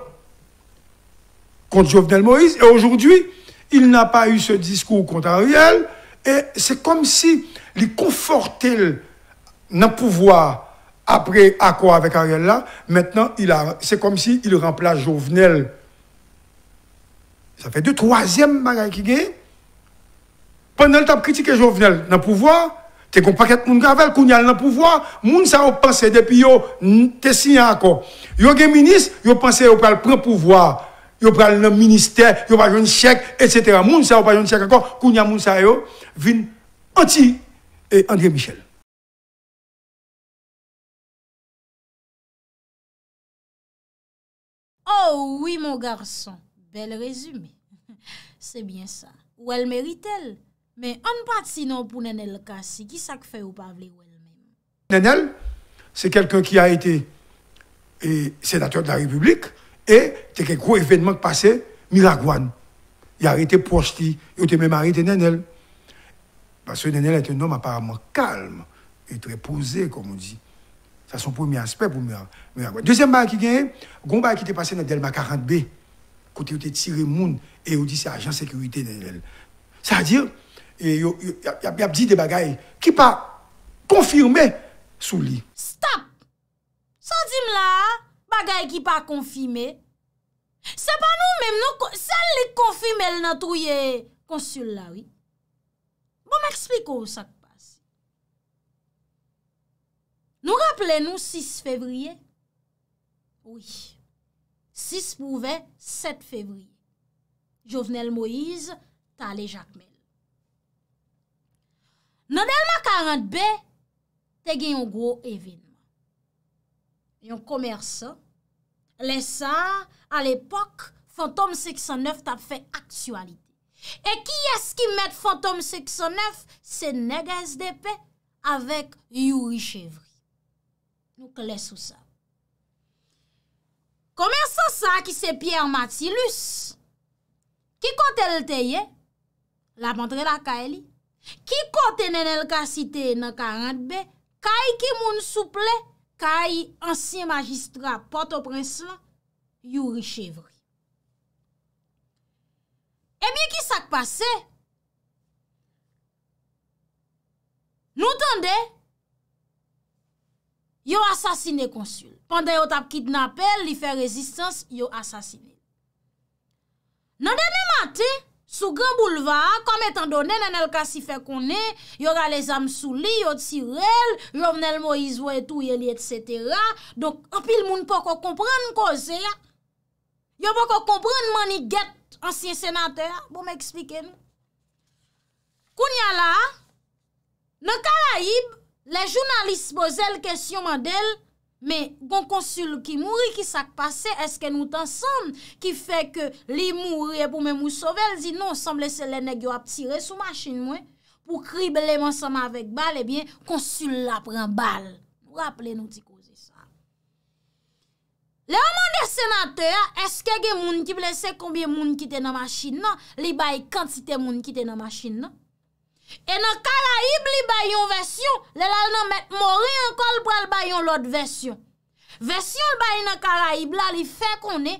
contre Jovenel Moïse et aujourd'hui, il n'a pas eu ce discours contre Ariel et c'est comme si il confortait pas le pouvoir après accord avec Ariel là, maintenant c'est comme si il remplace Jovenel. Ça fait deux troisième bagaille qui gagne pendant le temps critiquer Jovenel dans le pouvoir, tu as un paquet de monde dans le pouvoir, moun ça pensé depuis yo t'es signé encore. Yo gen ministre, yo pensé yo pral prendre pouvoir, yo pral le ministère, yo pas un chèque etc. Moun ça pas un chèque encore, kounya moun ça yo vin anti et André Michel. Oh oui mon garçon, bel résumé. (laughs) C'est bien ça. Ou elle mérite-elle mais on part sinon pour Nenel Kassi, Qui ça fait ou pas vous ou Nenel, c'est quelqu'un qui a été sénateur de la République et c'est un gros événement qui passé, Miragouane. Il a posté. Il été même marié de Nenel. Parce que Nenel est un homme apparemment calme et très posé, comme on dit. C'est son premier aspect pour Miragouane. Deuxième bail qui gagne, Gomba qui était passé dans Delma 40B, côté où été tiré monde et où dit c'est agent sécurité Nenel. cest à dire, E yo, yap di de bagay ki pa konfirmè sou li. Stop! San di m la, bagay ki pa konfirmè? Se pa nou menm nou konfirmè, sel li konfirmè l natouye konsul la, oui? Mou m ekspliko sa k pas. Nou rappele nou 6 fevriye? Oui. 6 pouve, 7 fevriye. Jovenel Moïse, talé Jacques-Mè. Nan elman karantbe, te gen yon gro evinman. Yon komersan, lesan, al epok, fantom 609 tap fe aktualite. E ki es ki met fantom 609, se nega SDP, avek Yuri Chevri. Nou klesou sa. Komersan sa ki se Pierre Mathilus, ki kontel te ye, la bandre la ka elie. Ki kote nenel ka site nan karantbe, ka yi ki moun souple, ka yi ansi magistra Port-au-Prince lan, yu richevri. Ebyen eh ki sak pase? Nou tande, yo asasine konsul. Pande yo tap kidnapel, li fe rezistans, yo asasine. Nan dene mate, Sou gran boulevard, kom etan do nenen el kasi fe konen, yora les amsou li, yot si rel, lomnel Moïse voye tou yeli, et cetera. Donk apil moun pou konpran konze. Yo pou konpran mani get, ansyen senater, pou bon, m'ekspiken. Kounya la, nan karaib, le jounalist bo zel kesyon man del, Men, kon konsul ki mouri, ki sak pase, eske nou tan san, ki fe ke li mouri e pou men mou sove, el di nou san blese le negyo ap tire sou machin mwen, pou kribele monsanman vek bal, e bien, konsul la pren bal. Rappele nou di kouze sa. Le amande senateur, eske gen moun ki blese konbien moun kite nan machin nan, li bay kantite moun kite nan machin nan. E nan karaib li bay yon vesyon, lè lal nan met mori ankol pral bay yon lot vesyon. Vesyon l bay nan karaib la li fe konen,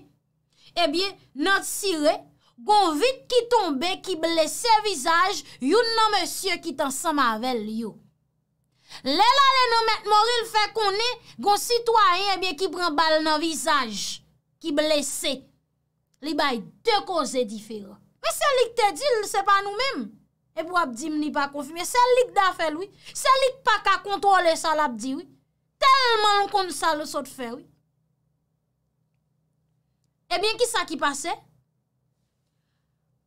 ebyen nan sire, gon vit ki tombe ki blese vizaj yon nan monsye ki tan sa mavel yon. Lè lal e nan met mori l fe konen, gon sitwayen ebyen ki pran bal nan vizaj ki blese. Li bay de koze difir. Mwen se li kte dil, se pa nou mèm. E pou ap di mni pa konfimiye, se lik da fel wè, se lik pa ka kontrole sa la ap di wè, telman kon sa le sot fel wè. Ebyen ki sa ki pase?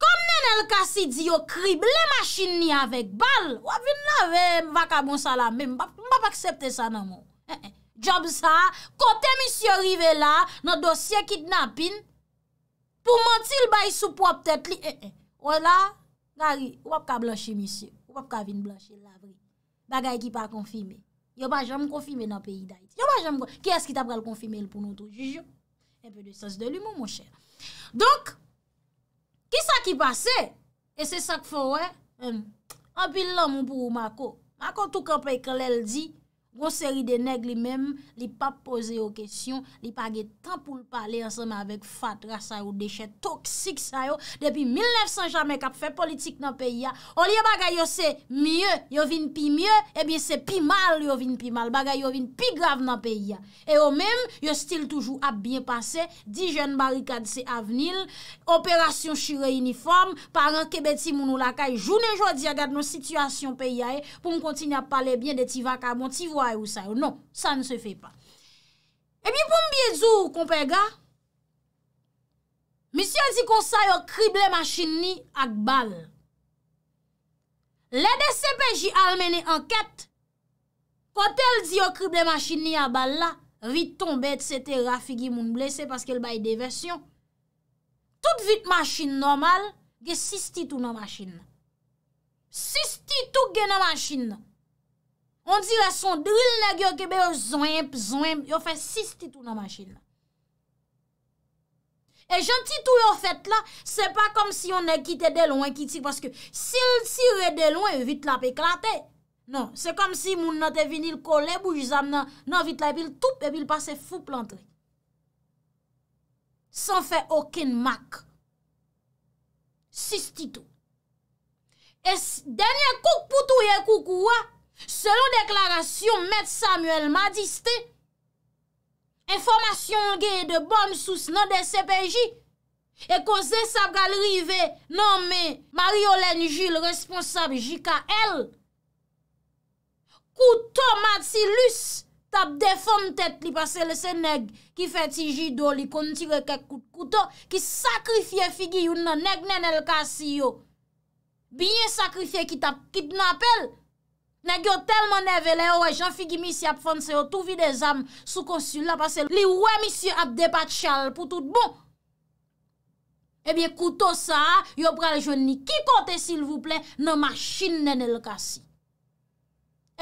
Komnen elka si di yo krib, le machin ni avek bal, wè vin la ve mva ka bon sa la mè, mba pa aksepte sa nan moun. Eh, eh. Job sa, kote mi si orive la, nan dosye kidnapin, pou mantil bayi sou po ap tet li, eh, wè la, Lari, wap ka blanche misi, wap ka vin blanche labri. Bagay ki pa konfime. Yoban jom konfime nan peyi dayi. Yoban jom konfime. Ki es ki ta pral konfime l pou nou tou? Joujou. Epe de sas de lume, mou mou chè. Donk, ki sa ki pase? E se sak fò wè? Anpil lan moun pou ou mako. Mako tou kapèy kalèl di... pronseri de negli mem, li pa pose yo kesyon, li pa ge tan pou l'pale ansenman vek fat, rasa yo, deshet, toksik sa yo, depi 1900 jame kap fe politik nan peyi ya, olye baga yo se mye, yo vin pi mye, e eh bie se pi mal, yo vin pi mal, baga yo vin pi grav nan peyi ya, e yo mem yo stil toujou ap bien pase, di jen barikad se avenil, operasyon shire uniform, paran kebeti moun ou lakay, jounen jodi agad nou situasyon peyi ya e, eh. pou moun kontine ap pale bien de ti vaka, moun ti vwa ou sa yo. Non, sa ne se fe pa. E mi pou mbiye zou, kompe ga, misi an di kon sa yo krible masin ni ak bal. Le de sepe ji al mene anket, kont el di yo krible masin ni ak bal la, vit ton bet se te rafi gi moun blese, paske el bay devesyon. Tout vit masin normal, ge sisti tou nan masin. Sisti tou gen nan masin nan. On dire son dril neg yo kebe yo zonyeb, zonyeb, yo fe sis titou nan masjin nan. E jan titou yo fet la, se pa kom si yo ne kite de lwen ki ti, paske si yon si re de lwen, vit la pe klate. Non, se kom si moun nan te vinil kole boujizan nan, nan vit la epil toup epil pase foup lantre. San fe okin mak. Sis titou. E denye kouk pou touye kouk ouwa, Selon deklarasyon Met Samuel Madiste, informasyon genye de bon sous nan de CPJ, e koze sap galrive nanme Mariolène Gilles responsable GKL, kouto Matilus tap defon tet li pase le seneg ki feti Gido li kontire ke kouto ki sakrifye figi yon nan negnen el kasi yo. Binye sakrifye ki tap kidnapel, Nè gyo telman nevelè, wè, jan figi misi ap fon se yo, touvi de zam sou konsul la pase, li wè misi ap depat chal pou tout bon. Ebyè koutou sa, yo pral jouni, ki kote silvouple, nan machin nenel kasi.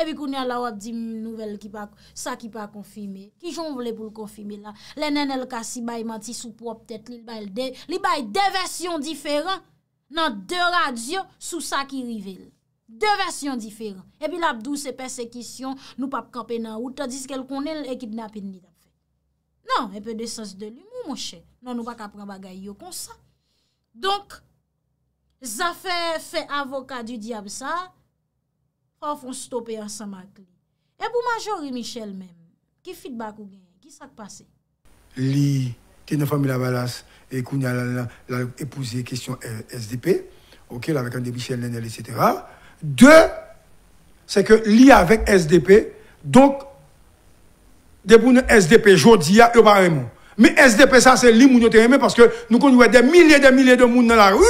Ebyè kounè la wad di nouvel ki pa, sa ki pa konfime, ki joun vle pou konfime la. Le nenel kasi bay mati sou pwop tèt, li bay de, li bay de versyon diferan nan de radyo sou sa ki rivele. De versyon diferant. Epi la ap dou se persekisyon, nou pap kapen an ou ta diz ke l konel e kidnapin ni tap fe. Nan, epi de sens de li mou mou chen. Nan nou bak ap pran bagay yo konsan. Donk, zafè fè avokat di di ap sa, kofon stopè an sa ma kli. Epi ou majori Michel mèm, ki fit bak ou gen, ki sak pase. Li, tenè fòmè la balas, e kounè la epouze kèsyon SDP, okè la rekan de Michel nènel, etc., De, se ke li avèk SDP, donk debounen SDP jodi ya yobaremo. Mi SDP sa se li mounote remè paske nou konjouè de mile de mile de moun nan la ru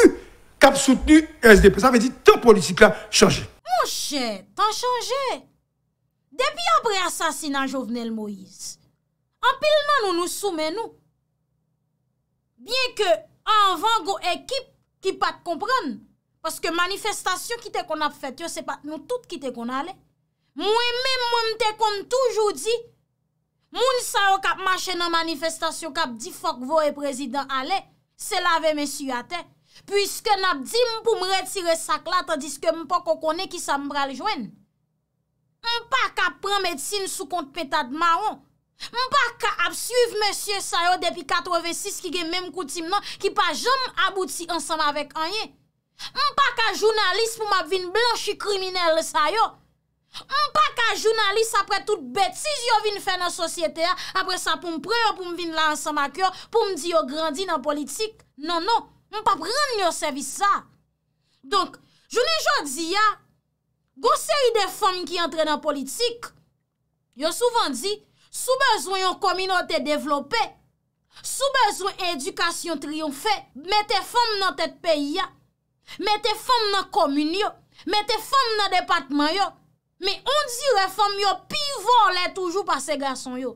kap soutenu SDP. Sa ve di tan politik la chanje. Mon chè, tan chanje. Debi apre asasina Jovenel Moïse, apil nan nou nou soumen nou. Bien ke an vango ekip ki pat kompran, Paske manifestasyon ki te kon ap fet yo, se pat nou tout ki te kon ale. Mwen men mwen te kon toujou di, mwen sa yo kap mache nan manifestasyon kap di fok vo e prezident ale, se la ve mwen suyate. Puiske nap di mwen pou mwen retire sakla, tandis ke mwen pa kokone ki sa mwen braljwen. Mwen pa kap pran medsine sou kont petad maron. Mwen pa ka ap suyve mwen siye sa yo depi 86 ki gen mwen koutim nan, ki pa jom abouti ansanm avek anye. M pa ka jounalist pou m ap vin blanchi kriminel sa yo. M pa ka jounalist apre tout betis yo vin fe nan sosyete a, apre sa pou m pre yo pou m vin lan sa ma kyo, pou m di yo grandi nan politik. Non, non, m pa prende yo servisa. Donk, jounen joun di ya, gose yu de fom ki entre nan politik, yo souvan di, sou bezon yon kominote devlope, sou bezon edukasyon triyonfe, m te fom nan tet peyi ya. Mè te fèm nan komun yo, mè te fèm nan depatman yo, mè on di re fèm yo pivò lè toujou pa se gason yo.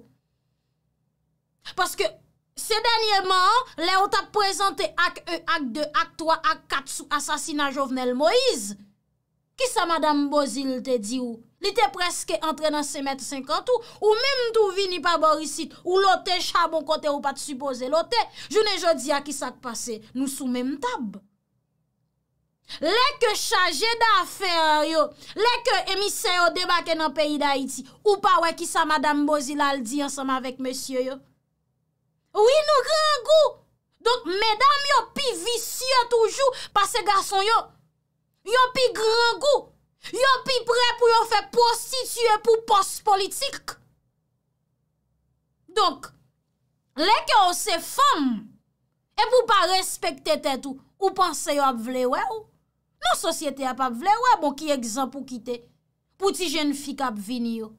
Paske se dènyèman, lè ou ta prezante ak 1, ak 2, ak 3, ak 4 sou asasina jovnel Moïse. Kisa Madame Bozile te di ou? Li te preske entre nan se mètre 50 ou mèm tou vi ni pa borisite ou lote chabon kote ou pa te suppose lote. Je ne jodi a kisa te pase nou sou mèm tabbe. Lè ke chanje da afer yo, lè ke emise yo debake nan peyi da iti, ou pa wè ki sa madame Bozilal di ansam avèk mèsyo yo. Ou yi nou grangou, donk medam yo pi visye toujou pa se gason yo. Yo pi grangou, yo pi pre pou yo fè prostitue pou post politik. Donk, lè ke ou se fèm, e pou pa respekte tèt ou, ou panse yo ap vle wè ou. Non sosyete ap ap vle, wè bon ki egzan pou kite, pouti jen fika ap vin yo.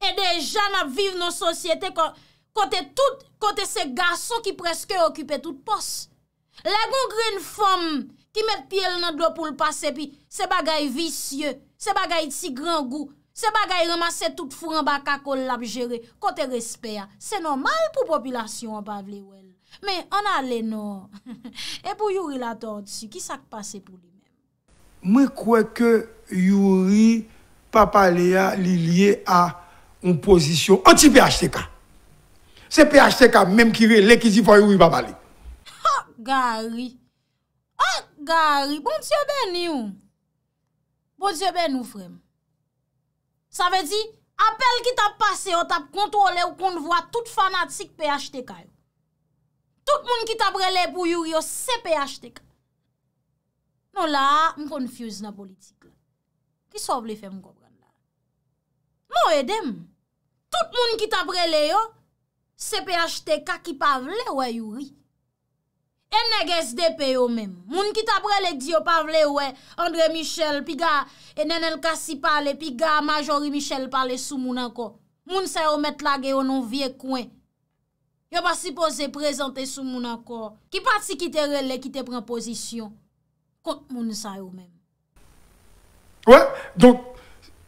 E de jan ap viv non sosyete kote tout, kote se gason ki preske okupe tout pos. La gongre n fom ki met piel nan do pou l pase pi, se bagay visye, se bagay tsi gran gou, se bagay ramase tout fwen baka kol ap jere, kote respe ya. Se normal pou populasyon ap ap vle wè. Men, an ale non. E pou youri la tordi si, ki sak pase pou li? Mwen kwe ke youri papalè a li liye a un posisyon anti-PHTK. Se PHTK menm ki re, lè ki zi fwa youri babalè. Ha, gari. Ha, gari. Bon tsyo ben yon. Bon tsyo ben nou frem. Sa ve di, apel ki tap pase, ou tap kontrole ou kontvoa tout fanatik PHTK-y. Tout moun ki tabrele pou yuri yo sepe ashtek. Non la, m konfuse nan politik la. Ki soble fe m gobran la. Mo edem. Tout moun ki tabrele yo sepe ashtek a ki pa vle we yuri. E neg SDP yo menm. Moun ki tabrele di yo pa vle we. Andre Michel, pi ga e enen el Kassi pale, pi ga Majori Michel pale sou moun anko. Moun se omet la ge yo nan vie kwen. Yo pa si pose prezante sou moun akor, ki pati ki te rele, ki te pren pozisyon, kont moun sa yo men. Ouè, donk,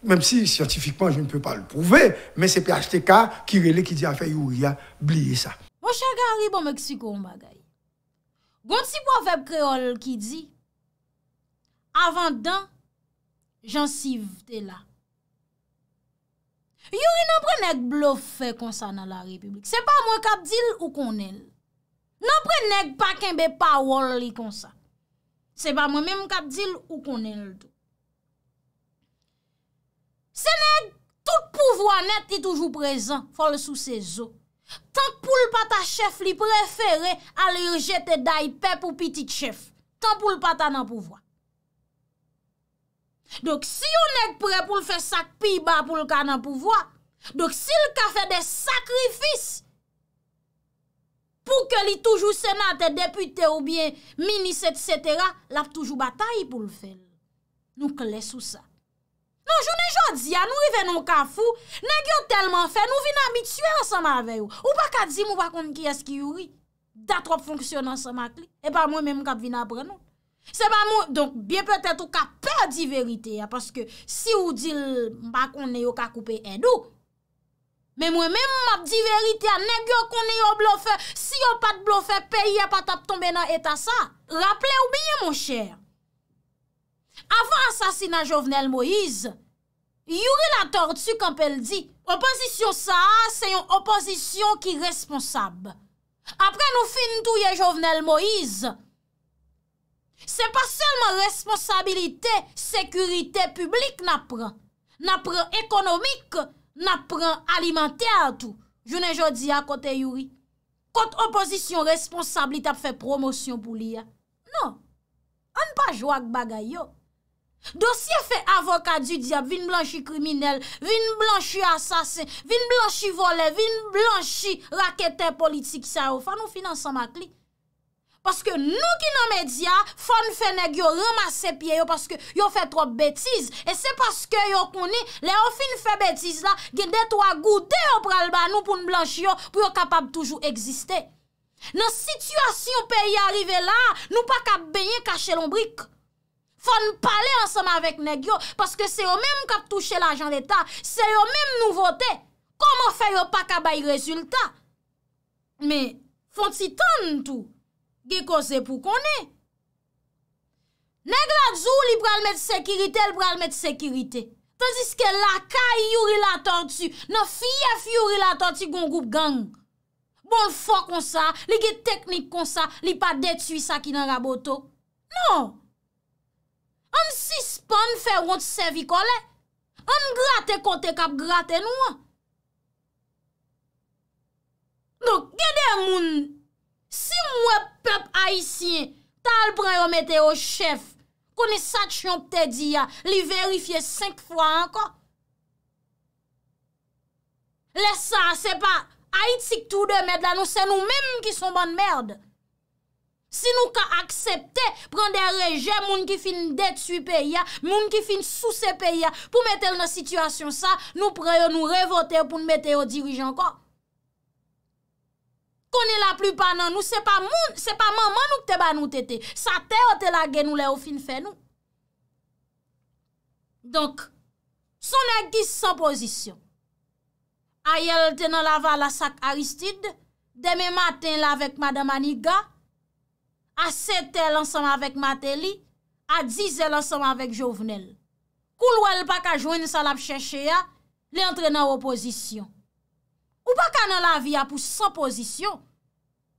menm si, scientifikman, bon jen pou pa l pouve, men se pi achete ka, ki rele, ki di afe yo ya, bliye sa. Mo chan gari bo Meksiko ou magay, goun si pou aveb kreol ki di, avan dan, jan siv de la. Yori nan pre neg blofe konsa nan la republik. Se pa mwen kap dil ou konel. Nan pre neg pa kenbe pa wol li konsa. Se pa mwen menm kap dil ou konel. Se neg tout pouvoan net ti toujou prezant fol sou se zo. Tan pou l pata chef li preferi alir jete day pe pou pitit chef. Tan pou l pata nan pouvoan. Dok si yo nèk pre pou l fè sak pi ba pou l ka nan pouvoa, dok si l ka fè de sakrifis, pou ke li toujou senate, depute ou bien, minis, etc., l ap toujou bataye pou l fè. Nou kle sou sa. Non, jouni jòdia, nou rive nou ka fò, nèk yo telman fè, nou vina mi tsyo ansama aveyo. Ou pa kadzi mou bakon ki eski yuri, datrop fonksyon ansama kli, e pa mwen mèm kap vina pre nou. Se ba mwen, donk, biye petet ou ka pe di verite ya, paske si ou dil, mba konen yo ka koupe endou. Men mwen, men mwen di verite ya, nek yo konen yo blofe, si yo pat blofe, peye pat ap tombe nan etasa. Raple ou biye, mwen chè. Avan asasina Jovenel Moïse, yuri la tortue kompe l di, oposisyon sa, se yon oposisyon ki responsab. Apre nou fin tou ye Jovenel Moïse, Se pa selman responsabilite, sekurite publik na pran. Na pran ekonomik, na pran alimenter a tou. Jounen jodi a kote yuri. Kote oposisyon responsabilite ap fe promosyon pou li ya. Non, an pa jwa k bagay yo. Dosye fe avoka du diap, vin blanchi kriminel, vin blanchi asasen, vin blanchi vole, vin blanchi rakete politik sa ou. Fa nou finanse an mak li. Paske nou ki nan medya, fon fè negyo remase piye yo paske yo fè trope betiz. E se paske yo koni, le yo fin fè betiz la, gen det wak goutè yo pralba nou pou n'blanch yo pou yo kapab toujou eksiste. Nan situasyon pe yi arrive la, nou pa kap beyin kache lombrik. Fon pale ansama vek negyo, paske se yo menm kap touche la jan l'Etat, se yo menm nou votè, komon fè yo pa kabay rezultat. Me fon titan tout. ge kose pou konen. Neg la djou li pral met sekirite, li pral met sekirite. Tazis ke lakay yu rilatant si, nan fyef yu rilatant si gongoup gang. Bon fwa kon sa, li ge teknik kon sa, li pa detui sa ki nan raboto. Non! An si span fè yon servikole, an grate kote kap grate nou an. Non, gede moun Si mwe pep Haitien tal preyo meteo chef, koni sa chyon pte di ya, li verifiye 5 fwa anko. Lesa, se pa Haitik tou de med la nou, se nou menm ki son ban merd. Si nou ka aksepte, pren de reje, moun ki fin detu pe ya, moun ki fin souse pe ya, pou metel nan situasyon sa, nou preyo nou revote pou meteo dirijen anko. konè la plupan nan nou, se pa moun, se pa maman nou k te ban nou tete, sa tè ou te la gen nou le ou fin fè nou. Donk, son a e gis sa pozisyon. A yèl te nan la val la sak Aristide, demè matin la vek mada Maniga, a setè lansan avèk Mateli, a dizè lansan avèk Jovenel. Koul wèl pa ka jwen sal ap chèche ya, le entre nan opozisyon. Ou pa ka nan la vi apou sopozisyon?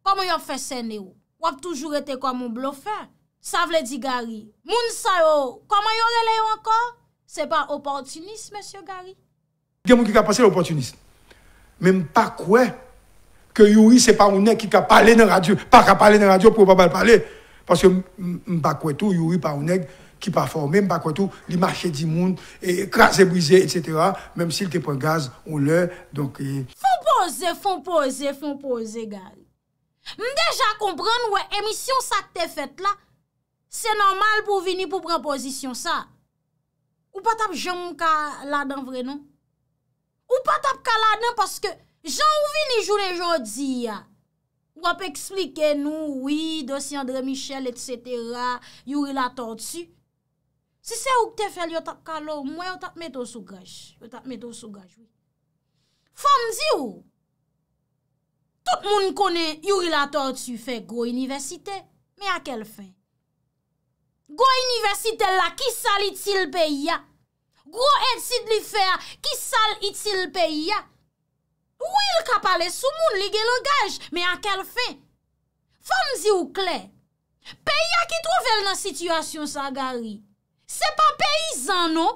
Kwa mwen yo fè sène ou? Wap toujou etè kwa mwen blo fè? Sa vle di gari, moun sa yo, kwa mwen yo rele yo anko? Se pa opotunis, mèsyo gari? Dè mwen ki ka pasè l'opotunis. Mè m'pa kwe ke yuwi se pa ou neg ki ka pale nan radyo. Pa ka pale nan radyo pou wè pa bal pale. Pasè m'pa kwe tou yuwi pa ou neg. ki pa fòm, mèm pa kwa tout, li mache di moun, krasè, bwize, etc., mèm sil te pò gaz, ou lè, fòm pose, fòm pose, fòm pose, gal, mdèja kompran, wè, emisyon sa kte fèt la, se normal pou vini pou pran posisyon sa, ou pa tap jèmou ka la dan vrenon, ou pa tap ka la dan, paske, jèmou vini jounen jòdzi ya, wè pa eksplike nou, wè, dosi André Michel, etc., yowri la tortsu, Si se ouk te fèl yo tak kalou, mwen yo tak metou sou gaj. Yo tak metou sou gaj. Fon zi ou? Tout moun kone yu rilator tsu fè gwo universite, me a kel fè? Gwo universite la, ki sal itil pe ya? Gwo etid li fè a, ki sal itil pe ya? Ou il kap ale sou moun li gen lo gaj, me a kel fè? Fon zi ou kle? Pe ya ki touvel nan situasyon sa gari? Se pa peyizan nou,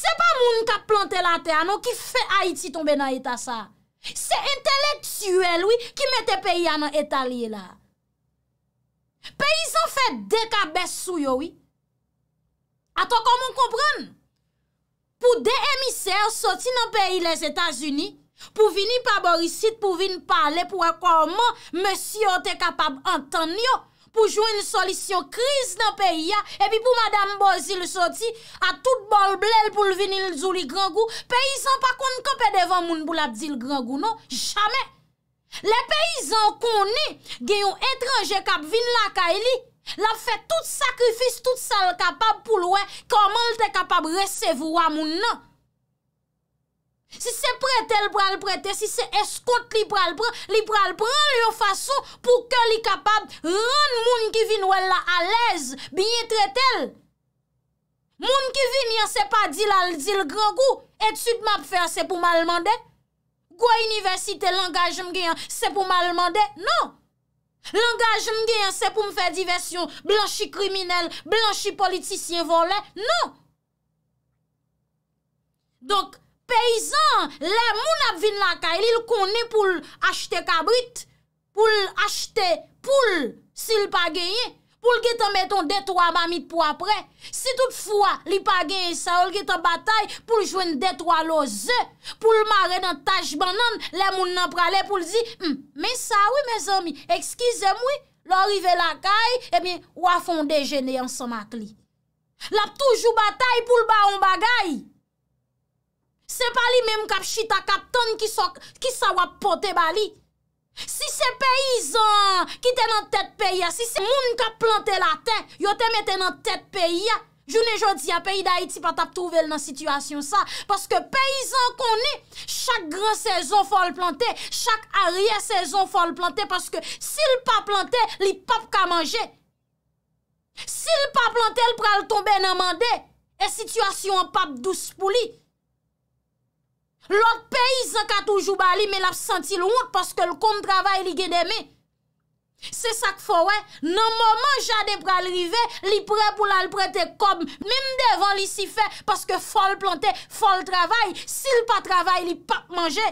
se pa moun ka plante la te an nou ki fe Haiti tombe nan etasa. Se entelektuel oui ki mette peya nan etalye la. Peyizan fe dekabes sou yo oui. Ato komon kompran? Po de emisè ou soti nan peyi les Etasuni, pou vini pa borisit, pou vini pale pou akwaman, mesyo te kapab antan yo. pou jwen yon solisyon kriz nan peyi ya, epi pou madame Bozi le soti, a tout bol blel pou l vinil zou li grangou, peyizan pa kon kon pe devan moun bou la di l grangou nou, jame. Le peyizan kon ne, gen yon etranje kap vin la ka e li, la fe tout sakrifis, tout sal kapab pou l wè, koman l te kapab resevwa moun nan. Si se prete l pral prete, si se eskote li pral pran, li pral pran l yo fason pou ke li kapab rande moun ki vin wè la alèz biye trete l. Moun ki vin yon se pa dil al dil grangou. Etude map fèr se pou mè alman de. Gwa universite langaj mge yon se pou mè alman de. Non. Langaj mge yon se pou mè fè diversyon. Blanchi kriminel, blanchi politisyen volè. Non. Donk. Peizan, le moun ap vin lakay, li l konen pou l achte kabrit, pou l achte pou l sil pa genye, pou l gete meton detwa mamit pou apre. Si toutfwa li pa genye sa, ou l gete batay pou l jwen detwa lo ze, pou l mare nan taj banan, le moun nan prale pou l zi, mè hm, sa wè mè zami, ekskize mwè, l orive lakay, e mi wafon dejenye ansa mak li. Lap toujou batay pou l baon bagay. Se pa li menm kap chita kap ton ki sa wap pote ba li. Si se peyizan ki te nan tet pey ya, si se moun kap plante la ten, yo te mette nan tet pey ya. Joun e jodi a pey da iti pat ap trouvel nan situasyon sa. Paske peyizan koni, chak gran sezon fòl plante, chak ariye sezon fòl plante, paske si l pa plante, li pap ka manje. Si l pa plante, l pral tombe nan mande. E situasyon pap dous pou li. Lot pey zan ka toujou bali, men ap senti lounk, paske l konm travay li gen deme. Se sak fowen, nan moman jade pral rive, li pre pou lal prete kom, mem devan li si fe, paske fol plante, fol travay, si l pa travay, li pap manje.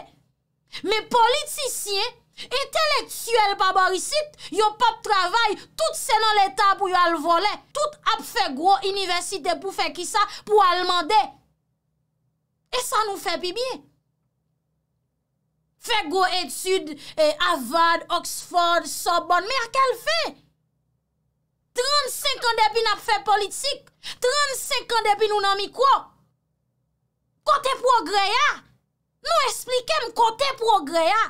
Men politisyen, enteleksyel pa barisit, yo pap travay, tout se nan leta pou yo al volen. Tout ap fe gro, inivesite pou fe kisa, pou al mande. E sa nou fe pi biye. Fè gwo etude eh, Avad, Oxford, Sorbonne, mè a kèl fè? 35 an depi nap fè politik, 35 an depi nou nan mikwo. Kote progrèya, ah? nou esplikem kote progrèya. Ah.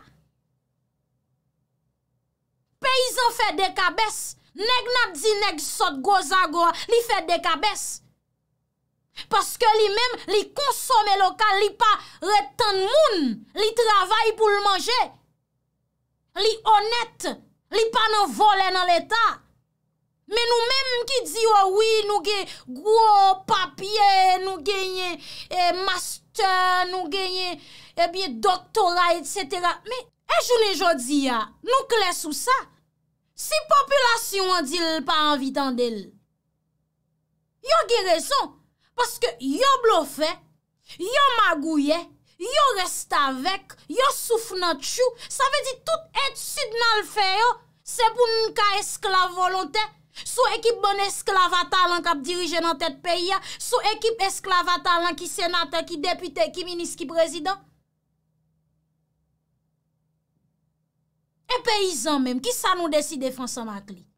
Peyizan fè dekabès, neg nat zi neg sot gozago, li fè dekabès. Paske li men, li konsome lokal, li pa retan moun, li travay pou l manje. Li onet, li pa nan vole nan l etat. Men nou men ki di, wawoui, nou ge gwo papye, nou genye e, master, nou genye e, doktora, etc. Men, e jounen jodi ya, nou kles ou sa, si populasyon an dil pa an vitan del. Yo ge rezon. Paske yo blofe, yo magouye, yo reste avek, yo souf nan tchou, sa ve di tout et sud nan l feyo, se pou nou ka esklave volante, sou ekip bon esklavata lan kap dirije nan tet peyi ya, sou ekip esklavata lan ki senate, ki depute, ki minis, ki prezident. E peyizan menm, ki sa nou deside François Maclis?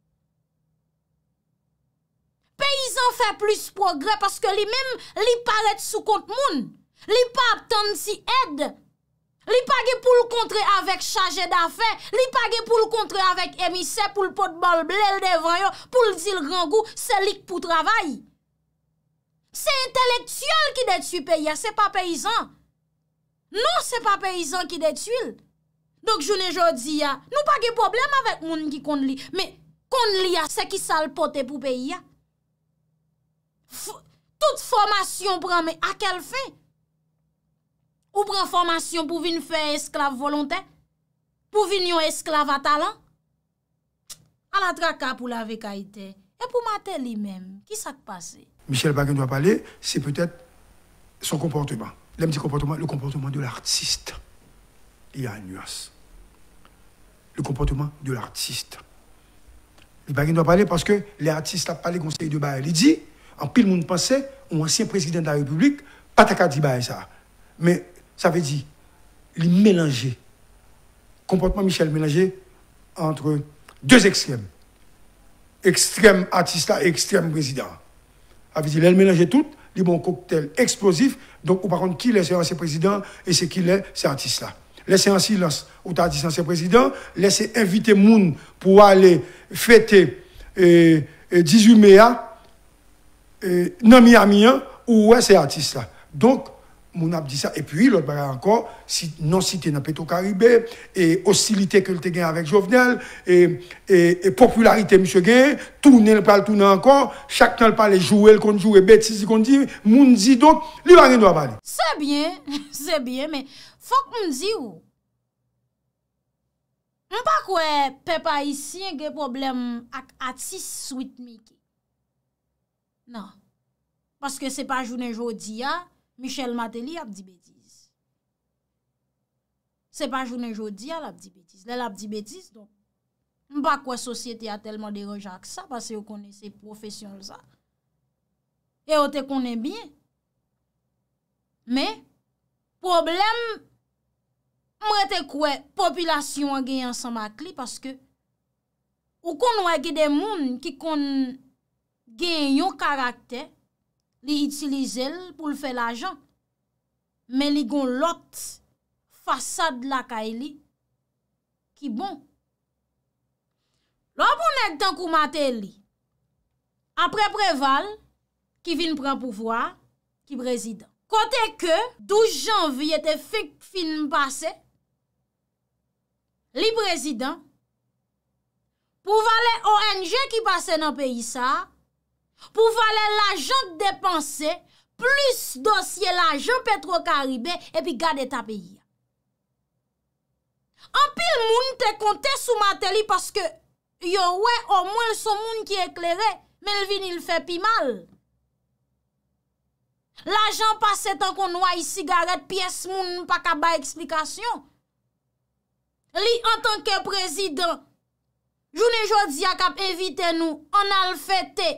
peyizan fè plus progrè, paske li mèm, li pa let sou kont moun, li pa tante si ed, li pa ge pou l'kontre avèk chage da fè, li pa ge pou l'kontre avèk emise, pou l'potbol blèl devan yo, pou l'dil rangou, selik pou travay. Se intelektuol ki detu pey ya, se pa peyizan. Non, se pa peyizan ki detu il. Donk jounen jò di ya, nou pa ge problem avèk moun ki kont li, me kont li ya se ki sal potè pou pey ya. toute formation prend, mais à quel fin? Ou prend formation pour venir faire esclave volontaire? Pour venir esclave à talent? À la traka pour la vécaïté. Et pour mater lui-même, qui s'est passé? Michel Bagin doit parler, c'est peut-être son comportement. le comportement, le comportement de l'artiste. Il y a une nuance. Le comportement de l'artiste. Le ne doit parler parce que l'artiste pas les conseils de bail. Il dit, en pile, monde pensait, un ancien président de la République, pas ta ça. Mais ça veut dire, il mélanger. Comportement Michel Mélanger entre deux extrêmes. Extrême artiste et extrême président. Ça veut dire, il mélangeait tout, il bon cocktail explosif. Donc, ou par contre, qui est ancien président et ce qui est, c'est artiste là. Laissez en silence, ou t'as dit ancien président, laissez inviter Moun pour aller fêter 18 euh, euh, mai. E, nan mi a mi an, ou wè se atis la. Donk, moun ap di sa. E pi, lòt barè ankon, si non nan site nan peto karibè, e oscilite ke lte gen avèk jovenel, e popularite msè gen, toune lpal toune ankon, chaknen lpal e jouel konjou e betis konjive, moun zi donk, li barè nou a barè. Se byen, se byen, mè fòk moun zi ou. Moun pa kwe pepa yisi gen problem ak atis souit mi ki. Nan, paske se pa jounen jodi ya, Michel Mateli ap di betis. Se pa jounen jodi ya, la ap di betis. Le la ap di betis, don. Mba kwa sosyete a telman deroja ak sa, paske yo kone se profesyon zan. E yo te kone bin. Me, problem, mre te kwe, populasyon a gey ansan makli, paske, ou kon wak de moun ki kon gen yon karakter li itilize l pou l fè l ajan, men li gon lot fasad l akay e li ki bon. Lo pou net tan kou mater li, apre preval ki vin pran pouvwa ki prezident. Kote ke 12 janvi ete fik fin basè, li prezident pou vale ONG ki basè nan peyi sa, pou vale l'ajant depanse, plus dosye l'ajant petro karibè, epi gade tap e yia. An pi l moun te kontè sou matè li, paske yo we, an moun son moun ki eklerè, men vinil fe pi mal. L'ajant pase tan kon waye sigaret, pi es moun nou pa ka ba eksplikasyon. Li an tanke prezident, joun e jodzi akap evite nou, an al fete,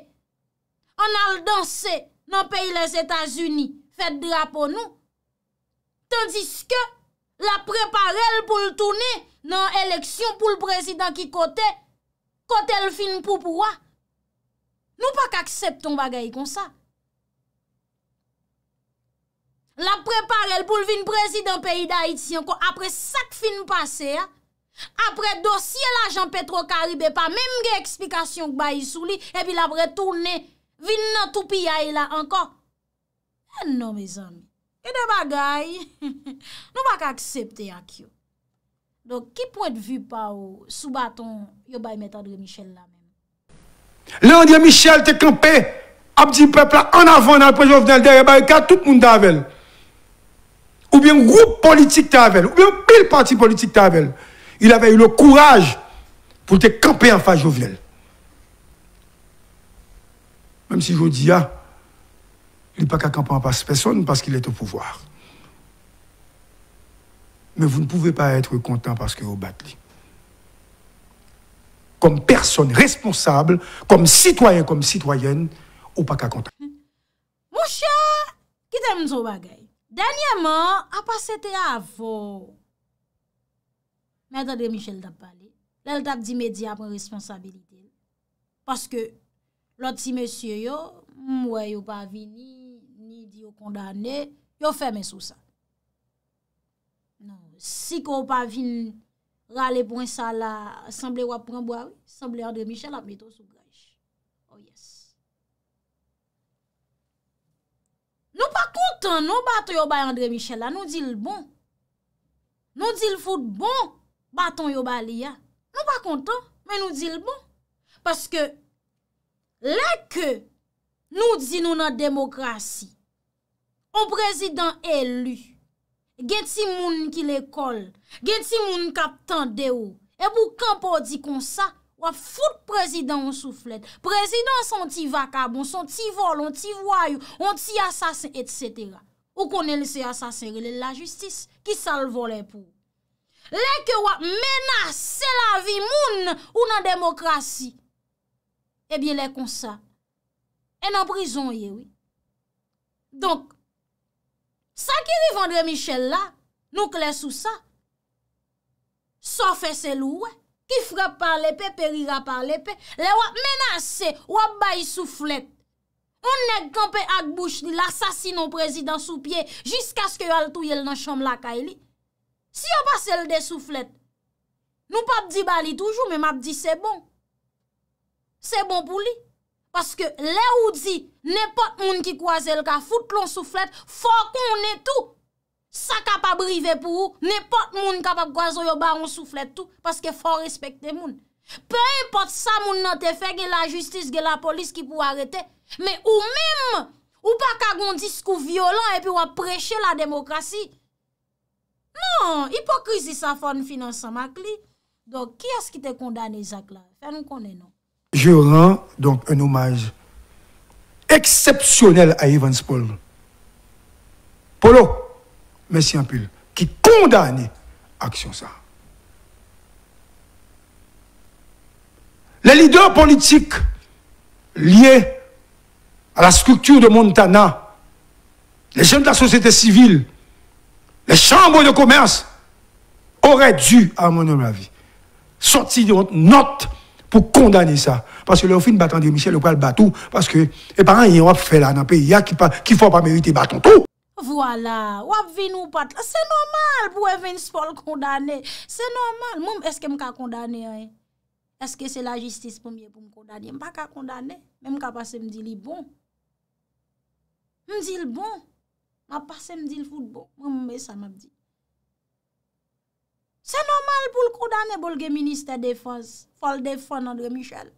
an al danse nan peyi les Etats-Unis, fet drapo nou, tandis ke la preparel pou l toune nan eleksyon pou l prezident ki kote, kote l fin pou pouwa, nou pa kaksepton bagay kon sa. La preparel pou l vin prezident peyi da Itianko, apre sak fin pase, apre dosye la Jean-Petro Karibé, pa menm ge eksplikasyon k bayi souli, epi la bretoune kote, Vin nan toupi yae la ankon. E nan me zan. E de bagay. (laughs) Nou bak aksepte akyo. Don ki pou ete vi pa ou sou baton yobay metan diye Michel la. Le an diye Michel te kampe abdi pepla an avon nan prejovnel derye. Ba yon ka tout moun davel. Ou bien group politik davel. Ou bien pil parti politik davel. Il ave yon le kouraj pou te kampe an fa jovnel. Même si je dis, ah, il n'est pas qu'à camper personne parce qu'il est au pouvoir. Mais vous ne pouvez pas être content parce que vous battez. Comme personne responsable, comme citoyen, comme citoyenne, ou pas qu'à content. Hum. Mon cher, qui t'aime zo bagaille? Dernièrement, a passé avant. Mais Michel t'a parlé. Là, t'a dit média prend responsabilité. Parce que not si mesye yo, mwen yo pa vi ni, ni di yo kondane, yo fè men sou sa. Non, si ko pa vi rale pwen sa la asemble wap pwen bwa, asemble André Michel ap meto sou graj. Oh yes. Nou pa kontan, nou baton yo bay André Michel la, nou di l bon. Nou di l foute bon, baton yo bay li ya. Nou pa kontan, men nou di l bon. Paske, Lè ke nou di nou nan demokrasi, an prezidant elu, gen ti moun ki le kol, gen ti moun kap tan de ou, e bou kampo di kon sa, wap foute prezidant an souflet, prezidant an son ti vakab, an son ti vol, an ti vwayou, an ti asasen, etc. Ou konen se asasen, le la justis ki sal volen pou. Lè ke wap menas, se la vi moun ou nan demokrasi, ebyen eh lè konsa, en an prizon yè wè. Donk, sa ki rivandre Michel la, nou kles ou sa, sa fè sel ou wè, ki frap par lèpe, perira par lèpe, lè wè menase, wè bay souflet, moun nèk kampe ak bouch li, l'assassin an prezident sou pye, jisk aske yo al tou yèl nan chom lakay li. Si yo pas sel de souflet, nou pap di bali toujou, mè map di se bon. Se bon pou li. Paske le ou di, nepot moun ki kwa zel ka foute lonsou flet, fò kon ne tou. Sa ka pa brive pou ou, nepot moun ka pa kwa zon yo ba lonsou flet tou, paske fò respekte moun. Pe import sa moun nan te fe, gen la justis, gen la polis ki pou arete, me ou mèm, ou pa ka gondi skou violent, epi wap preche la demokrasi. Non, hipokrisi sa fò n'finansan mak li. Don, ki as ki te kondane Zak la? Fè nou konnen nan. je rends donc un hommage exceptionnel à Evans Paul. Polo, merci un peu, qui condamne action ça. Les leaders politiques liés à la structure de Montana, les jeunes de la société civile, les chambres de commerce auraient dû, à mon avis, sortir de notre pour condamner ça. Parce que leur de battant de Michel, le le battu, parce que les parents, ils ont fait là dans le pays, qui ne faut pas mériter battent tout. Voilà, wap vin ou pas, c'est normal pour Evans Paul condamner, c'est normal, Est-ce que je kondane an, hein? Est-ce que c'est la justice pour pour me condamner? pa pas condamner. Je m même quand me di li bon, Je me li bon, ma pase me Je me fout bon, ça me dit. Se nomal pou l kondane bol gen Ministè Défense, fa l défense André Michel.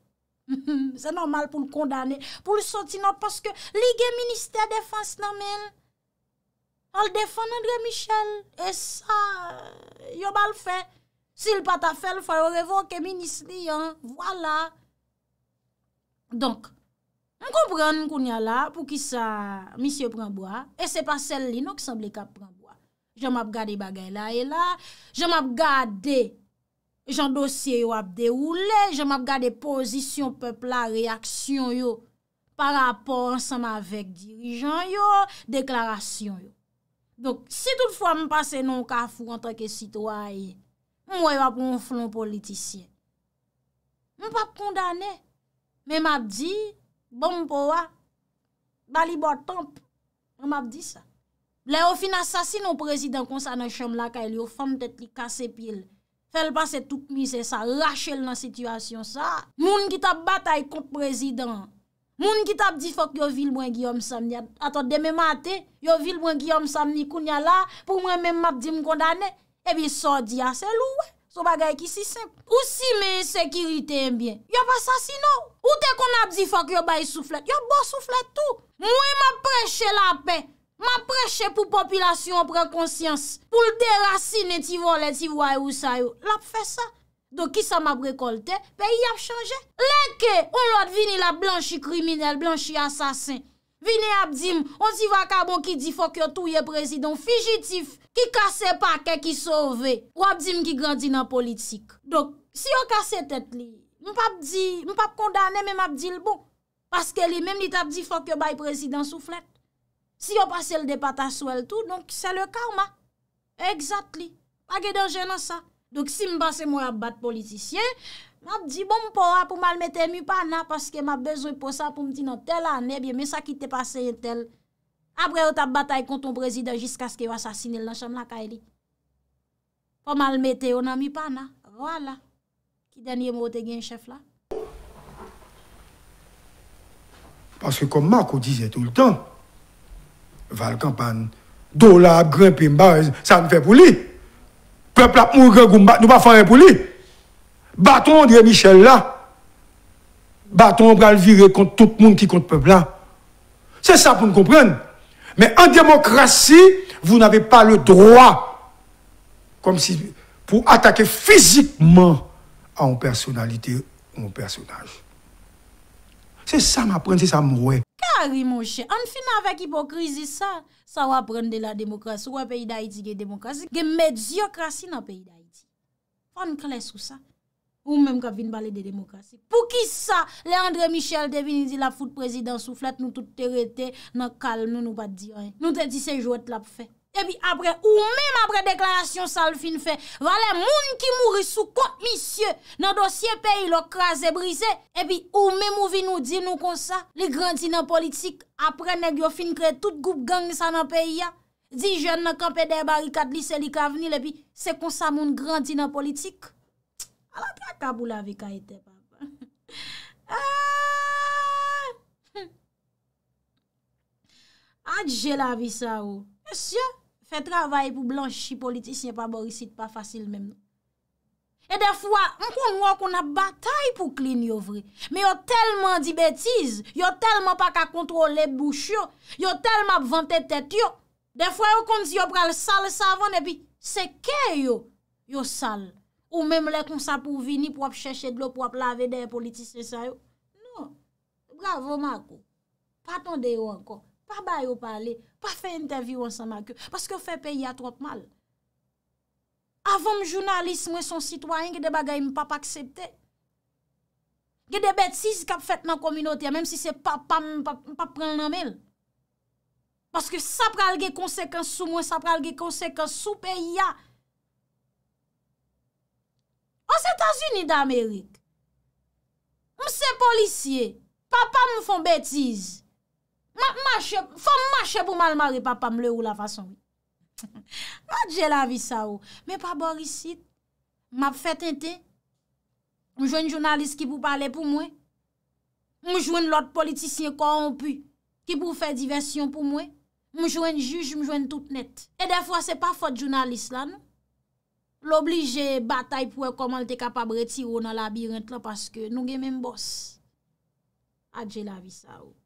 (laughs) Se nomal pou l kondane, pou l soti nan, paske li gen Ministè Défense nan men, fa l défense André Michel. E sa, yo bal fe, si l patafel fa yon revok ke Ministè li yon, wala. Donk, an kompran koun ya la, pou ki sa, misye pranbo a, e se pa sel li, nou ki sanble kap pran. Jan map gade bagay la e la, jan map gade jan dosye yo ap de oule, jan map gade pozisyon pepla reaksyon yo par rapport ansanm avek dirijan yo, deklarasyon yo. Donk, si tout fwa m'pase non ka fwo antreke sitwa e, mwen wap mwen flon politisyen. Mwen pap kondane, men map di, bon mwen po wa, bali botanp, mwen map di sa. La yo fin asasino prezident kon sa nan chanm la ka el yo fam tet li kase pil. Fel pa se tout mise sa, rache el nan situasyon sa. Moun ki tap batay kon prezident. Moun ki tap di fok yo vil mwen Giyom Sam ni atot de me mate. Yo vil mwen Giyom Sam ni koun ya la pou mwen men map di m kondane. Ebi so di ase lou we. So bagay ki si sep. Ou si men sekirite en bien. Yo pa asasino. Ou te kon ap di fok yo bay souflet. Yo bo souflet tou. Mwen ma preche la pey. Ma preche pou populasyon prekonsyans, pou l dey rasine ti vole, ti voye ou sayo. L ap fe sa, do ki sa map rekolte, pe y ap chanje. Len ke, ou l wad vini la blanchi kriminel, blanchi asasen. Vini ap di m, ou di wakabo ki di fok yo touye prezidon figitif, ki kase pa ke ki sove, ou ap di m ki grandi nan politik. Dok, si yo kase tet li, m pap di, m pap kondane men ap di l bo. Paske li menm li tap di fok yo bay prezidon sou flet. Si yo pase l depata sou el tou, donk se le karma. Exat li. Ma ge denje nan sa. Dok si mba se mwen ap bat politisyen, ma di bon mpora pou malmete mipana paske ma bezou pou sa pou mti nan tel ane, bie men sa ki te pase yon tel. Apre yo tap batay konton prezident jiska se ki yo asasine lansham lakay li. Po malmete, yon nan mipana. Voilà. Ki denye mwote gen chef la. Paske kon mako dize tout ane, Val Campagne, dollar, grimper, ça nous fait pour lui. Peuple a mouru, nous ne pas faire pour lui. Bâton André Michel là. Bâton va le virer contre tout le monde qui compte peuple là. C'est ça pour nous comprendre. Mais en démocratie, vous n'avez pas le droit, comme si, pour attaquer physiquement à une personnalité ou personnage. C'est ça ma c'est ça mon Kari monshe, an fin avek hipokrizi sa, sa wap rande la demokrasi, wap peyi da iti gen demokrasi, gen medziyokrasi nan peyi da iti. Pan kles ou sa, ou menm ka vin bale de demokrasi. Pou ki sa, Leandre Michel devini di la foute prezident sou flat nou tout terete nan kal, nou nou bat di an, nou ten di sejwot lap fey. epi apre ou mèm apre deklarasyon sa l fin fè, va lè moun ki mouri sou kont misye, nan dosye peyi lò krasè brise, epi ou mèm ou vi nou di nou konsa, li grandine politik, apre neg yo fin kre tout goup gang sa nan peyi ya, di jen nan kampèdè barikat lise li kavni, lè pi se konsa moun grandine politik. A la pi akabou la vi ka ite, papa. (laughs) Ah! (laughs) Adje la vi sa ou, esye, Fè travaye pou blanchi politis, nye pa borisit, pa fasil menm nou. E defwa, mkou mwen kon ap batay pou klin yo vre. Me yo telman di betiz, yo telman pa ka kontrole bouch yo, yo telman ap vante tet yo. Defwa yo kon si yo pral sal savon, e pi seke yo, yo sal. Ou menm le kon sa pou vini pou ap chèche dlo, pou ap lave de politis, se sa yo. Nou, bravo makou, paton de yo ankon. Pa bay ou pale, pa fe interview an sa ma kyo, paske ou fe peyi a trop mal. Avon m jounalisme ou son sitwanyen, ge de bagay m pap aksepte. Ge de betiz kap fet nan kominoti, mèm si se papa m pap pren nan mèl. Paske sa pral ge konsekans sou mwen, sa pral ge konsekans sou peyi a. An s'Etats-Unis d'Amerik, m se polisye, papa m fon betiz. M se polisye, Fa m mache pou malmari pa pa m le ou la fason. A dje la vi sa ou. Oh. Me pa bor isi, ma fè tentè, m jwen jounalist ki pou pale pou mwen, m jwen lot politisyen ko an pu, ki pou fè diversyon pou mwen, m jwen juj, m jwen tout net. E defwa se pa fote jounalist la nou. L'oblige batay pou e komal te kapab re tirou nan labirent la paske nou gen men boss. A dje la vi sa ou. Oh.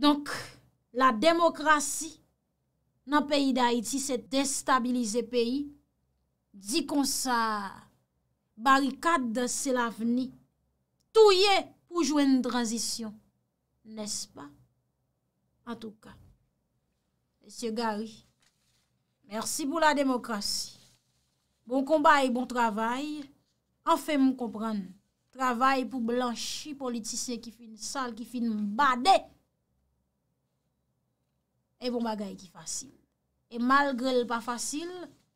Donk, la demokrasi nan peyi da Haiti, se destabilize peyi, di kon sa barikade se la veni. Tou ye pou jwen transisyon, nes pa? An tou ka. Mese Gari, mersi pou la demokrasi. Bon kombay, bon travay, an fe mou kompran. Travay pou blanchi politisyen ki fin sal, ki fin mbadey. E bon bagay ki fasil. E mal gre l pa fasil,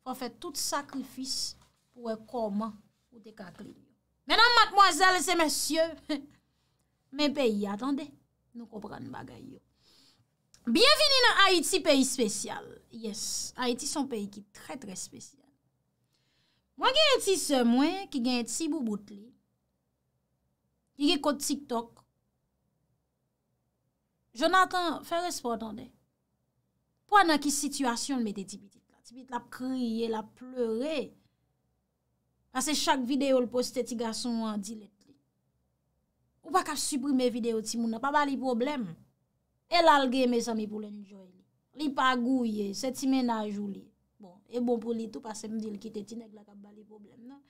kon fè tout sakrifis pou e koman ou dekakli. Menan matmoazel se monsye, men (laughs) peyi, atande, nou kopran bagay yo. Bienveni nan Haiti, peyi spesyal. Yes, Haiti son peyi ki tre tre spesyal. Mwen gen ti se mwen, ki gen ti bou boutli, ki gen kote TikTok, Jonathan, fè respon atande, Po anan ki situasyon l mette ti biti la. Ti biti la kriye, la plere. Kase chak videyo l poste ti gason an di let li. Ou pa ka suprime videyo ti moun an. Pa ba li problem. El alge me sa mi pou lenjoy li. Li pa gouye, se ti menaj ou li. Bon, e bon pou li tou. Kase mdi l kite ti nek la ka ba li problem nan.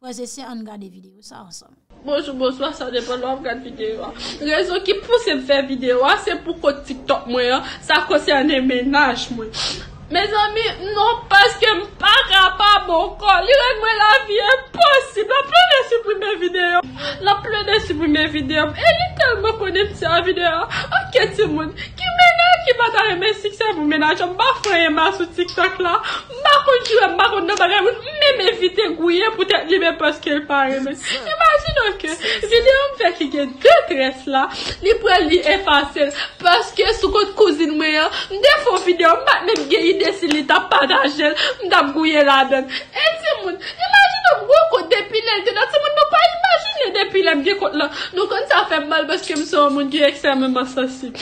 Wè zè se an gade videyo sa ansan Bonjour, bonsoir, san depo nou an gade videyo Rezon ki pou se fè videyo Se pou kò TikTok mwen non, Sa kò se an emenaj mwen Mè zè mi, nou paske Mpa grapa mwen kò Li ren mwen la vi èm posib La plonè se pou mè videyo La plonè se pou mè videyo E li tel mè konèm se an videyo A kè ti moun Ki menè ki mè tarè mè sikse mwen menaj Mpa fè yè mè sou TikTok la Mpa kò jwèm, mpa kò nèm, mpa kè mwen jwèm m evite gouye pou tek libe paske l paremen. Imaginon ke videon m fe ki gen detres la li pre li efasel paske soukot kouzin mwen m defo videon mat men m gen yi desi li tap padan jel m tap gouye la den. El se moun, imaginon m gou kou depile l denat se moun m pa imagine depile m gen kout la nou kon sa fe mal baske m son moun di eksemen (coughs) m asasi.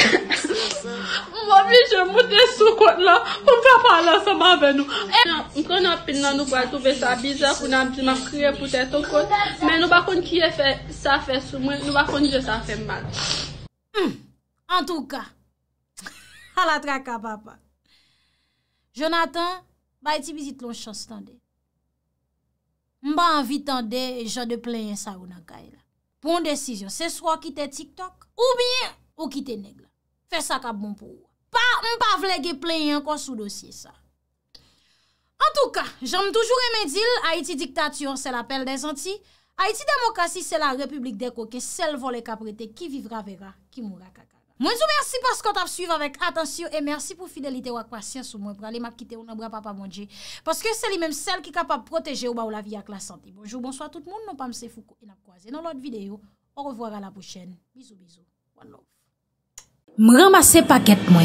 M wami jen mouten soukot la m pa pala sa m avenou. E, m kon nan nou pa touve sa bizak ou nan bi man kriye pou te tokot, men nou bakon kiye sa fe sou mwen, nou bakon kiye sa fe man. Hmm, en tou ka, ala (laughs) tra ka papa. Jonathan, ba iti bizit lon chans tande. Mba anvi tande e jan de plenye sa ou nan gaye la. Pon desisyon, se swa ki te tiktok ou biye ou ki te negla. Fe sa ka bon pou ou. Mba vlege plenye an kon sou dosye sa. En tou ka, jom toujou remè dil, Haiti diktatyon, se la pel de zanti, Haiti demokrasi, se la republik de koke, sel von le ka prete, ki vivra vera, ki mou la kaka. Mwen sou mersi paskot ap suyv avèk, atensyon, e mersi pou fidelite wakwa, syansou mwen, pralè ma kite ou nan bra pa pa mwondje, paske sel li mèm sel ki kapap proteje ou ba ou la vi ak la santi. Bonjour, bonsoit tout moun, non pa mse foukou, nan lòt videyo, orvoar a la pouchèn, mizou mizou, mwen lòt. M ramase paket mwen